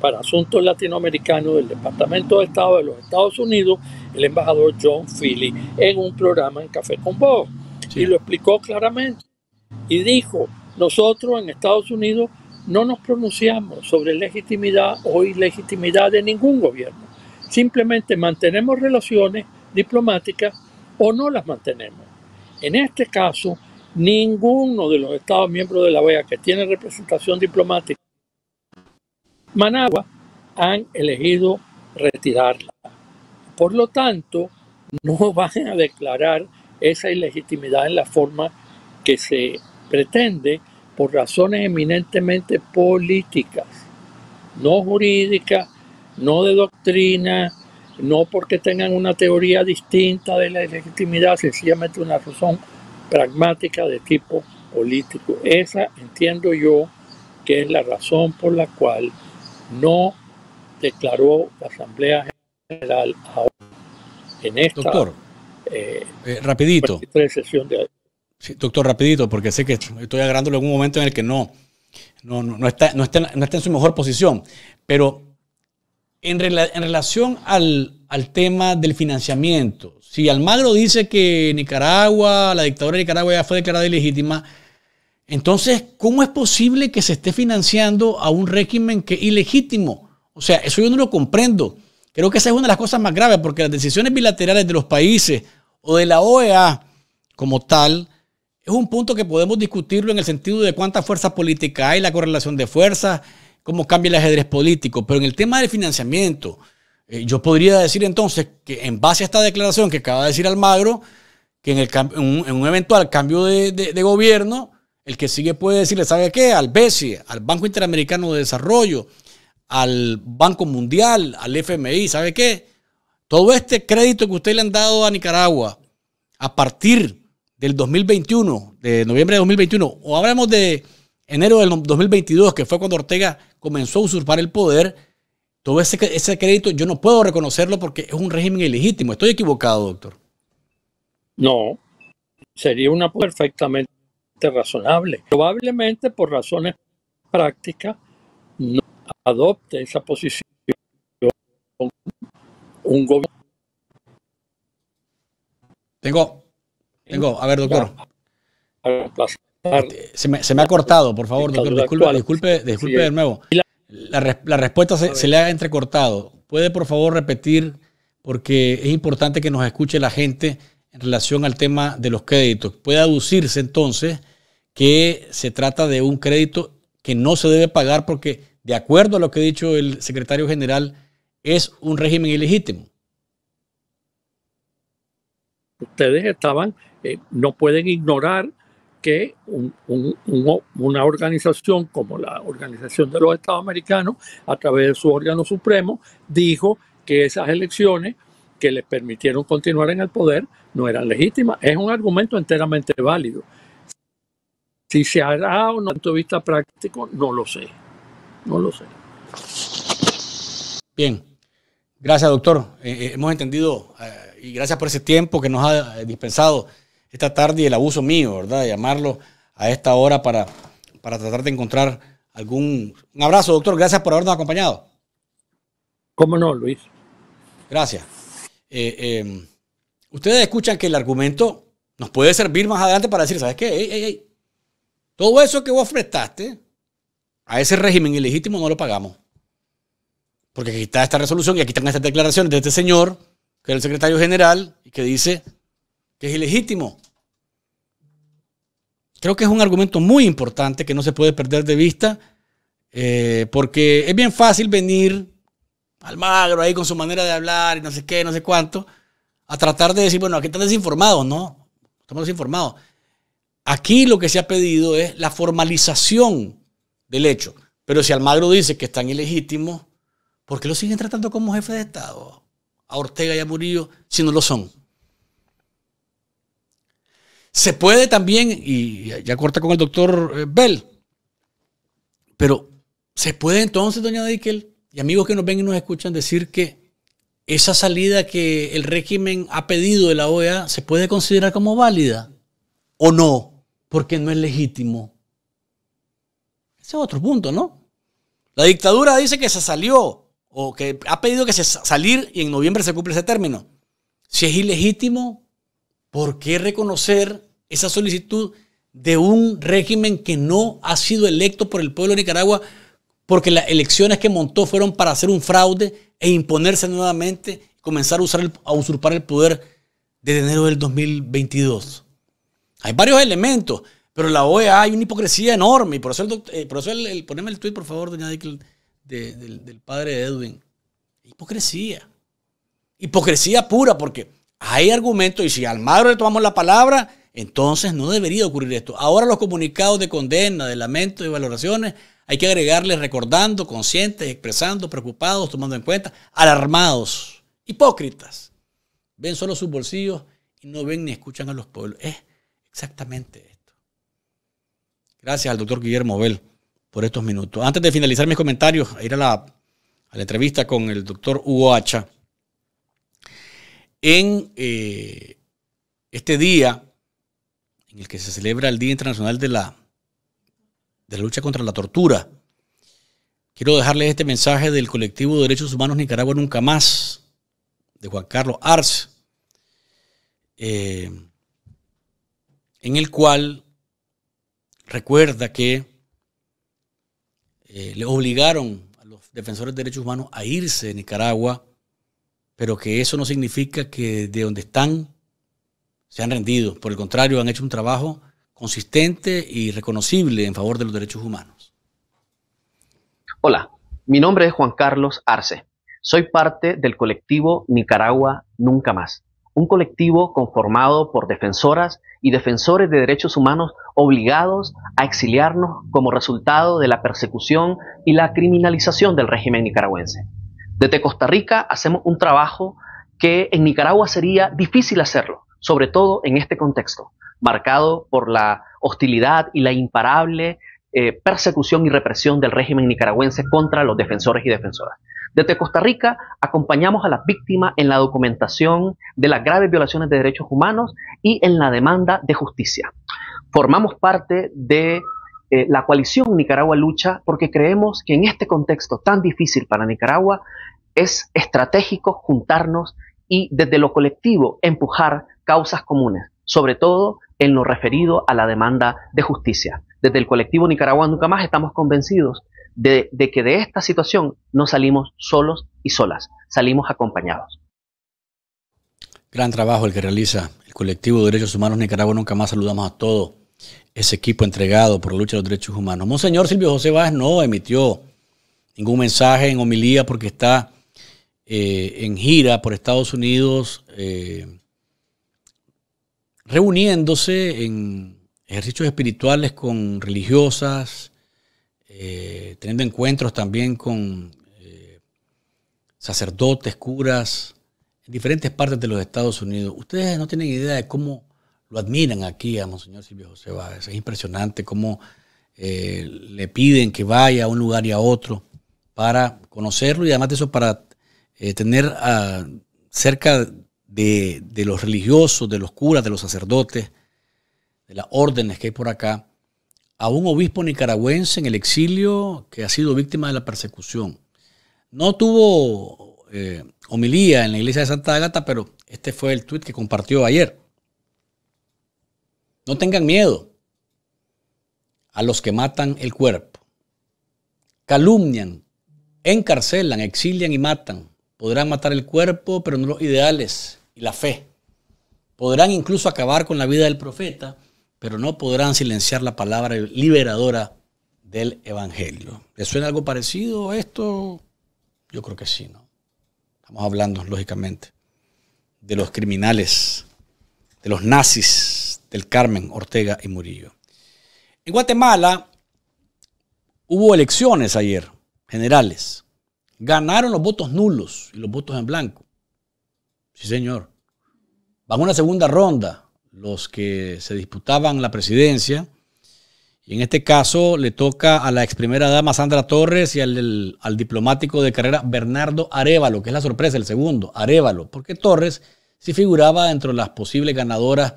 para Asuntos Latinoamericanos del Departamento de Estado de los Estados Unidos, el embajador John Philly, en un programa en Café con Vos Y lo explicó claramente. Y dijo, nosotros en Estados Unidos no nos pronunciamos sobre legitimidad o ilegitimidad de ningún gobierno. Simplemente mantenemos relaciones diplomáticas o no las mantenemos. En este caso, ninguno de los Estados miembros de la OEA que tiene representación diplomática Managua han elegido retirarla. Por lo tanto, no <laughs> van a declarar esa ilegitimidad en la forma que se pretende por razones eminentemente políticas, no jurídicas, no de doctrina, no porque tengan una teoría distinta de la ilegitimidad, sencillamente una razón pragmática de tipo político. Esa entiendo yo que es la razón por la cual no declaró la Asamblea General en esta Doctor, eh, eh, rapidito. sesión de sí, doctor, rapidito, porque sé que estoy agarrándolo en un momento en el que no, no, no, está, no, está, en su mejor posición, pero en, en relación al, al, tema del financiamiento, si Almagro dice que Nicaragua, la dictadura de Nicaragua ya fue declarada ilegítima, entonces, ¿cómo es posible que se esté financiando a un régimen que es ilegítimo? O sea, eso yo no lo comprendo. Creo que esa es una de las cosas más graves porque las decisiones bilaterales de los países o de la OEA como tal es un punto que podemos discutirlo en el sentido de cuánta fuerza política hay, la correlación de fuerzas, cómo cambia el ajedrez político. Pero en el tema del financiamiento, eh, yo podría decir entonces que en base a esta declaración que acaba de decir Almagro, que en, el, en, un, en un, eventual cambio de gobierno, el que sigue puede decirle, ¿sabe qué? Al BESI, al Banco Interamericano de Desarrollo, al Banco Mundial, al FMI, ¿sabe qué? Todo este crédito que usted le han dado a Nicaragua a partir del 2021, de noviembre de 2021, o hablamos de enero del 2022, que fue cuando Ortega comenzó a usurpar el poder, todo ese crédito yo no puedo reconocerlo porque es un régimen ilegítimo. ¿Estoy equivocado, doctor? No, sería una perfectamente razonable. Probablemente por razones prácticas no adopte esa posición un gobierno. Tengo, tengo, a ver, doctor. Este, se me, ha cortado, por favor, doctor. Disculpe, disculpe, de nuevo. La, respuesta se, le ha entrecortado. ¿Puede, por favor, repetir? Porque es importante que nos escuche la gente en relación al tema de los créditos. Puede aducirse entonces que se trata de un crédito que no se debe pagar porque, de acuerdo a lo que ha dicho el secretario general, es un régimen ilegítimo. Ustedes estaban, eh, no pueden ignorar que una organización como la Organización de los Estados Americanos, a través de su órgano supremo, dijo que esas elecciones que les permitieron continuar en el poder no eran legítimas. Es un argumento enteramente válido. Si se hará o no desde punto de vista práctico, no lo sé. No lo sé. Bien. Gracias, doctor. Eh, eh, hemos entendido eh, y gracias por ese tiempo que nos ha dispensado esta tarde y el abuso mío, ¿verdad? De llamarlo a esta hora para, para tratar de encontrar algún... Un abrazo, doctor. Gracias por habernos acompañado. ¿Cómo no, Luis? Gracias. Eh, em, ustedes escuchan que el argumento nos puede servir más adelante para decir, ¿sabes qué? Todo eso que vos prestaste a ese régimen ilegítimo no lo pagamos. Porque aquí está esta resolución y aquí están estas declaraciones de este señor, que es el secretario general, y que dice que es ilegítimo. Creo que es un argumento muy importante que no se puede perder de vista, eh, porque es bien fácil venir Almagro ahí con su manera de hablar y no sé qué, no sé cuánto, a tratar de decir, bueno, aquí están desinformados, ¿no? Estamos desinformados. Aquí lo que se ha pedido es la formalización del hecho. Pero si Almagro dice que están ilegítimos, ¿por qué lo siguen tratando como jefe de Estado? A Ortega y a Murillo, si no lo son. Se puede también, y ya corta con el doctor eh, Bell, pero se puede entonces, doña Dickel, y amigos que nos ven y nos escuchan decir que esa salida que el régimen ha pedido de la OEA se puede considerar como válida o no, porque no es legítimo. Ese es otro punto, ¿no? La dictadura dice que se salió o que ha pedido que se salir y en noviembre se cumple ese término. Si es ilegítimo, ¿por qué reconocer esa solicitud de un régimen que no ha sido electo por el pueblo de Nicaragua porque las elecciones que montó fueron para hacer un fraude e imponerse nuevamente, comenzar a, usar usurpar el poder desde enero del 2022. Hay varios elementos, pero la OEA hay una hipocresía enorme. Y por eso, el, eh, el, poneme el tweet, por favor, doña Dickel, del, padre Edwin. Hipocresía. Hipocresía pura, porque hay argumentos y si al magro le tomamos la palabra, entonces no debería ocurrir esto. Ahora los comunicados de condena, de lamento, de valoraciones hay que agregarles recordando, conscientes, expresando, preocupados, tomando en cuenta, alarmados, hipócritas. Ven solo sus bolsillos y no ven ni escuchan a los pueblos. Es exactamente esto. Gracias al doctor Guillermo Bell por estos minutos. Antes de finalizar mis comentarios, a ir a la, entrevista con el doctor Hugo Hacha, en eh, este día en el que se celebra el Día Internacional de la de la lucha contra la tortura. Quiero dejarles este mensaje del colectivo de Derechos Humanos Nicaragua Nunca Más, de Juan Carlos Arce, eh, en el cual recuerda que eh, le obligaron a los defensores de derechos humanos a irse de Nicaragua, pero que eso no significa que de donde están se han rendido. Por el contrario, han hecho un trabajo consistente y reconocible en favor de los derechos humanos? Hola, mi nombre es Juan Carlos Arce. Soy parte del colectivo Nicaragua Nunca Más, un colectivo conformado por defensoras y defensores de derechos humanos obligados a exiliarnos como resultado de la persecución y la criminalización del régimen nicaragüense. Desde Costa Rica hacemos un trabajo que en Nicaragua sería difícil hacerlo, sobre todo en este contexto, marcado por la hostilidad y la imparable eh, persecución y represión del régimen nicaragüense contra los defensores y defensoras. Desde Costa Rica acompañamos a las víctimas en la documentación de las graves violaciones de derechos humanos y en la demanda de justicia. Formamos parte de eh, la coalición Nicaragua Lucha porque creemos que en este contexto tan difícil para Nicaragua es estratégico juntarnos y desde lo colectivo empujar causas comunes, sobre todo en lo referido a la demanda de justicia. Desde el colectivo Nicaragua Nunca Más estamos convencidos de, que de esta situación no salimos solos y solas, salimos acompañados. Gran trabajo el que realiza el colectivo de Derechos Humanos Nicaragua Nunca Más. Saludamos a todo ese equipo entregado por la lucha de los derechos humanos. Monseñor Silvio José Vázquez no emitió ningún mensaje en homilía porque está eh, en gira por Estados Unidos. Eh, reuniéndose en ejercicios espirituales con religiosas, eh, teniendo encuentros también con eh, sacerdotes, curas, en diferentes partes de los Estados Unidos. Ustedes no tienen idea de cómo lo admiran aquí a Monseñor Silvio José Báez. Es impresionante cómo eh, le piden que vaya a un lugar y a otro para conocerlo y además de eso para tener ah, cerca de, los religiosos, de los curas, de los sacerdotes, de las órdenes que hay por acá, a un obispo nicaragüense en el exilio que ha sido víctima de la persecución. No tuvo eh, homilía en la iglesia de Santa Agata, pero este fue el tuit que compartió ayer. No tengan miedo a los que matan el cuerpo. Calumnian, encarcelan, exilian y matan. Podrán matar el cuerpo, pero no los ideales y la fe. Podrán incluso acabar con la vida del profeta, pero no podrán silenciar la palabra liberadora del Evangelio. ¿Le suena algo parecido a esto? Yo creo que sí, ¿no? Estamos hablando, lógicamente, de los criminales, de los nazis del Carmen, Ortega y Murillo. En Guatemala hubo elecciones ayer, generales. Ganaron los votos nulos y los votos en blanco. Sí, señor. Van a una segunda ronda los que se disputaban la presidencia. Y en este caso le toca a la ex primera dama Sandra Torres y al, diplomático de carrera Bernardo Arevalo, que es la sorpresa, el segundo, Arevalo, porque Torres sí figuraba dentro de las posibles ganadoras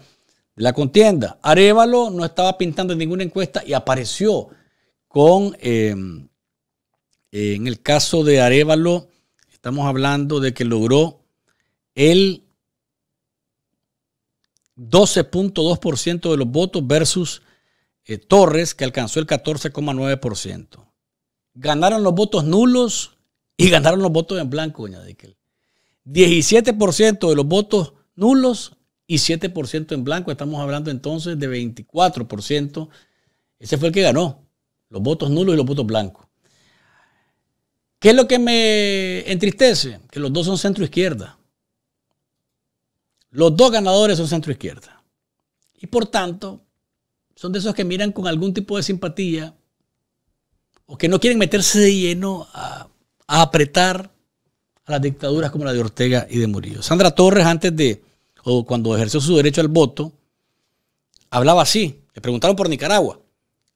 de la contienda. Arevalo no estaba pintando en ninguna encuesta y apareció con eh, en el caso de Arevalo, estamos hablando de que logró el 12.2% de los votos versus eh, Torres, que alcanzó el 14.9%. Ganaron los votos nulos y <laughs> ganaron los votos en blanco, doña Dickel. 17% de los votos nulos y 7% en blanco. Estamos hablando entonces de 24%. Ese fue el que ganó, los votos nulos y los votos blancos. ¿Qué es lo que me entristece? Que los dos son centro izquierda. Los dos ganadores son centro izquierda. Y por tanto, son de esos que miran con algún tipo de simpatía o que no quieren meterse de lleno a, apretar a las dictaduras como la de Ortega y de Murillo. Sandra Torres, antes de, o cuando ejerció su derecho al voto, hablaba así. Le preguntaron por Nicaragua,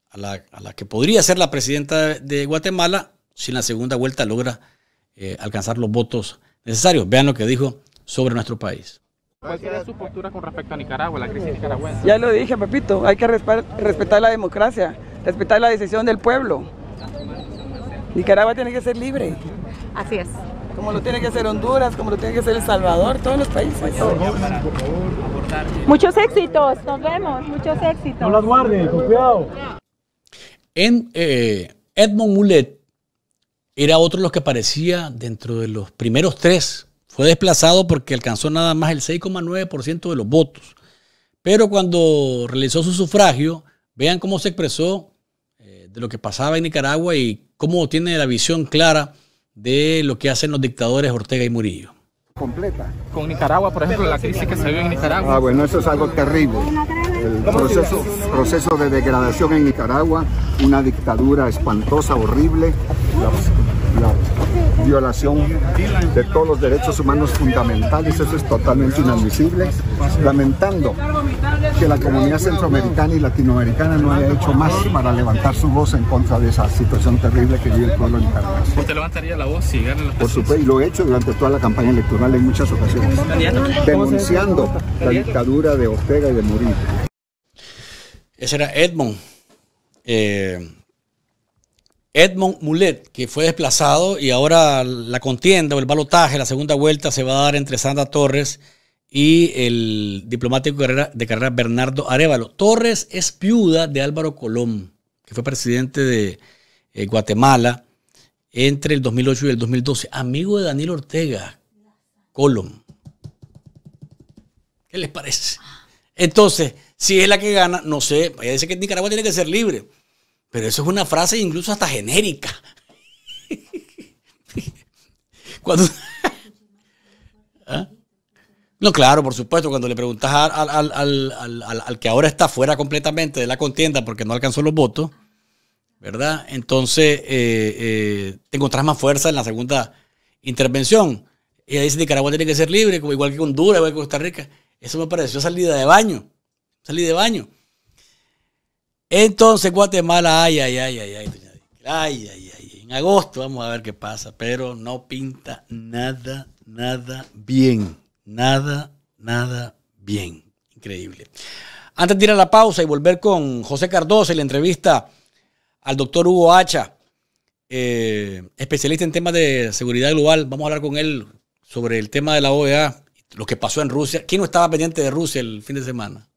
a la que podría ser la presidenta de Guatemala, si en la segunda vuelta logra eh, alcanzar los votos necesarios. Vean lo que dijo sobre nuestro país. ¿Cuál será su postura con respecto a Nicaragua, la crisis nicaragüense? Ya lo dije, papito, hay que respetar la democracia, respetar la decisión del pueblo. Nicaragua tiene que ser libre. Así es. Como lo tiene que ser Honduras, como lo tiene que ser El Salvador, todos los países. Muchos éxitos, nos vemos, muchos éxitos. No las guarde, con cuidado. En eh, Edmond Mulet era otro de los que aparecía dentro de los primeros tres. Fue desplazado porque alcanzó nada más el 6,9% de los votos. Pero cuando realizó su sufragio, vean cómo se expresó eh, de lo que pasaba en Nicaragua y cómo tiene la visión clara de lo que hacen los dictadores Ortega y Murillo. Completa. Con Nicaragua, por ejemplo, la crisis que se vive en Nicaragua. Ah, bueno, eso es algo terrible. El proceso, de degradación en Nicaragua, una dictadura espantosa, horrible la violación de todos los derechos humanos fundamentales, eso es totalmente inadmisible, lamentando que la comunidad centroamericana y latinoamericana no haya hecho más para levantar su voz en contra de esa situación terrible que vive el pueblo nicaragüense. ¿Usted levantaría la voz si gana la Por supuesto, y lo he hecho durante toda la campaña electoral en muchas ocasiones, denunciando la dictadura de Ortega y de Murillo. Ese era Edmond. Eh Edmond Mulet, que fue desplazado y ahora la contienda o el balotaje, la segunda vuelta se va a dar entre Sandra Torres y el diplomático de carrera, de carrera Bernardo Arevalo. Torres es viuda de Álvaro Colón, que fue presidente de eh, Guatemala entre el 2008 y el 2012, amigo de Daniel Ortega, Colón. ¿Qué les parece? Entonces, si es la que gana, no sé, ella dice que Nicaragua tiene que ser libre. Pero eso es una frase incluso hasta genérica. ¿Ah? No, claro, por supuesto, cuando le preguntas al, que ahora está fuera completamente de la contienda porque no alcanzó los votos, ¿verdad? Entonces eh, eh, te encontrás más fuerza en la segunda intervención. Y Ella dice Nicaragua tiene que ser libre, igual que Honduras, igual que Costa Rica. Eso me pareció salida de baño, salida de baño. Entonces, Guatemala, ay, ay, ay, ay, ay, doña ay, ay, ay. En agosto vamos a ver qué pasa, pero no pinta nada, nada bien. Nada, nada bien. Increíble. Antes de ir a la pausa y volver con José Cardoso y la entrevista al doctor Hugo Hacha, eh, especialista en temas de seguridad global, vamos a hablar con él sobre el tema de la OEA, lo que pasó en Rusia. ¿Quién no estaba pendiente de Rusia el fin de semana?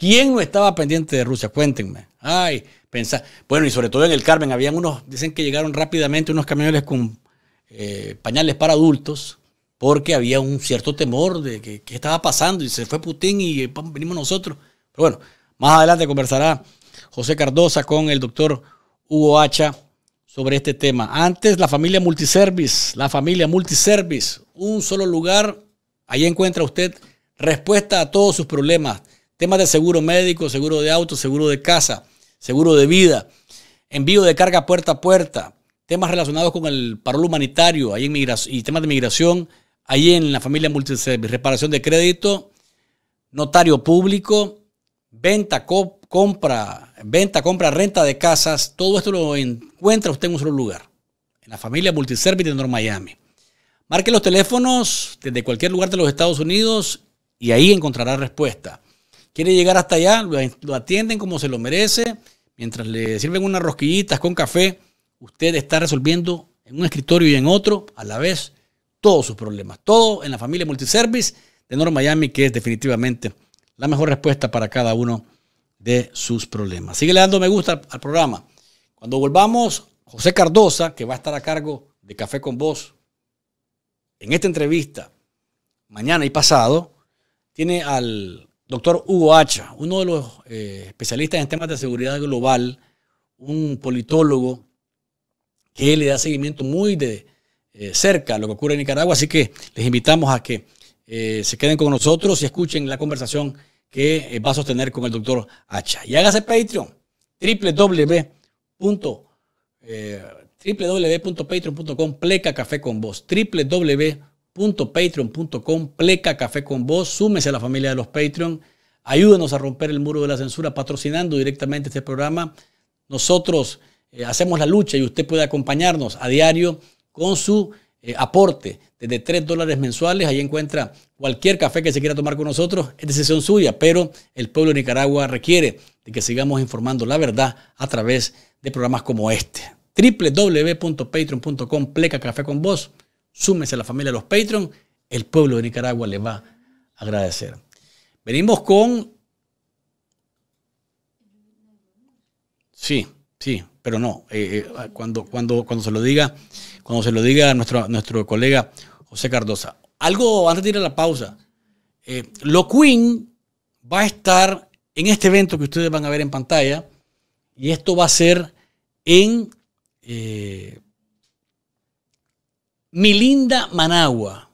¿Quién no estaba pendiente de Rusia? Cuéntenme. Ay, pensar. Bueno, y sobre todo en el Carmen, habían unos, dicen que llegaron rápidamente unos camiones con eh, pañales para adultos, porque había un cierto temor de que, estaba pasando y se fue Putin y eh, venimos nosotros. Pero bueno, más adelante conversará José Cardosa con el doctor Hugo Hacha sobre este tema. Antes, la familia multiservice, la familia multiservice, un solo lugar, ahí encuentra usted respuesta a todos sus problemas Temas de seguro médico, seguro de auto, seguro de casa, seguro de vida, envío de carga puerta a puerta, temas relacionados con el parol humanitario ahí en y temas de migración, ahí en la familia multiservice, reparación de crédito, notario público, venta, compra, venta, compra, renta de casas, todo esto lo encuentra usted en un solo lugar, en la familia multiservice de North Miami. Marque los teléfonos desde cualquier lugar de los Estados Unidos y ahí encontrará respuesta quiere llegar hasta allá, lo atienden como se lo merece, mientras le sirven unas rosquillitas con café, usted está resolviendo en un escritorio y en otro a la vez todos sus problemas. Todo en la familia multiservice de North Miami, que es definitivamente la mejor respuesta para cada uno de sus problemas. Sigue le dando me gusta al programa. Cuando volvamos, José Cardosa, que va a estar a cargo de Café con Vos en esta entrevista, mañana y pasado, tiene al doctor Hugo Hacha, uno de los eh, especialistas en temas de seguridad global, un politólogo que le da seguimiento muy de eh, cerca a lo que ocurre en Nicaragua. Así que les invitamos a que eh, se queden con nosotros y escuchen la conversación que va a sostener con el doctor Hacha. Y hágase Patreon, www.patreon.com, pleca café con vos, www patreon.com, pleca café con vos, súmese a la familia de los Patreon, ayúdenos a romper el muro de la censura patrocinando directamente este programa. Nosotros eh, hacemos la lucha y usted puede acompañarnos a diario con su eh, aporte desde 3 dólares mensuales. Ahí encuentra cualquier café que se quiera tomar con nosotros. Es decisión suya, pero el pueblo de Nicaragua requiere de que sigamos informando la verdad a través de programas como este. www.patreon.com pleca café con vos súmense a la familia de los Patreon, el pueblo de Nicaragua les va a agradecer. Venimos con... Sí, sí, pero no, eh, eh, cuando, cuando, cuando se lo diga, cuando se lo diga a nuestro, nuestro colega José Cardosa. Algo antes de ir a la pausa. Eh, lo Queen va a estar en este evento que ustedes van a ver en pantalla y esto va a ser en Milinda Managua,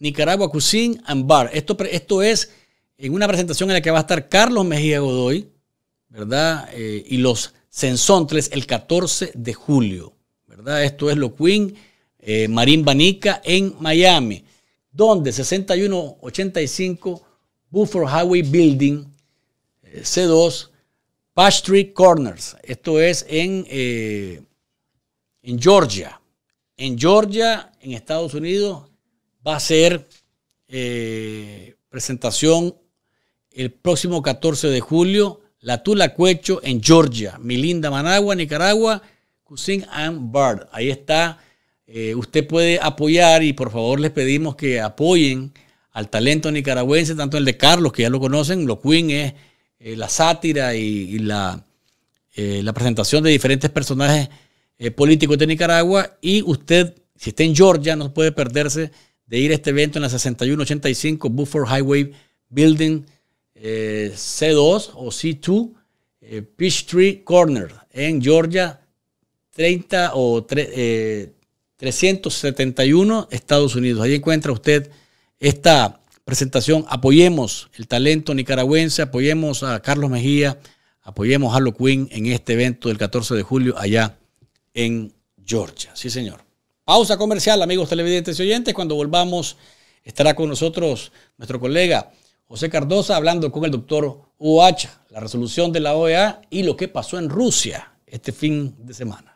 Nicaragua Cuisine and Bar. Esto, esto es en una presentación en la que va a estar Carlos Mejía Godoy, ¿verdad? Eh, y los Censontres el 14 de julio, ¿verdad? Esto es lo Queen eh, Marín Banica en Miami, donde 6185 Buford Highway Building eh, C2 Pastry Corners. Esto es en, en Georgia en Georgia, en Estados Unidos, va a ser eh, presentación el próximo 14 de julio, La Tula Cuecho en Georgia, Milinda Managua, Nicaragua, Cousin and Bird, Ahí está. Eh, usted puede apoyar y por favor les pedimos que apoyen al talento nicaragüense, tanto el de Carlos, que ya lo conocen, lo Queen es eh, la sátira y, la, la presentación de diferentes personajes eh, político de Nicaragua. Y usted, si está en Georgia, no puede perderse de ir a este evento en la 6185 Buford Highway Building eh, C2 o C2 eh, Peachtree Corner en Georgia 30 o 371 Estados Unidos. Ahí encuentra usted esta presentación. Apoyemos el talento nicaragüense, apoyemos a Carlos Mejía, apoyemos a Harlow Quinn en este evento del 14 de julio allá en Georgia. Sí, señor. Pausa comercial, amigos televidentes y oyentes. Cuando volvamos, estará con nosotros nuestro colega José Cardosa hablando con el doctor Uacha, la resolución de la OEA y lo que pasó en Rusia este fin de semana.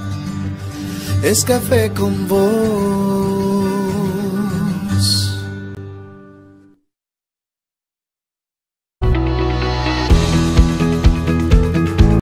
es café con vos.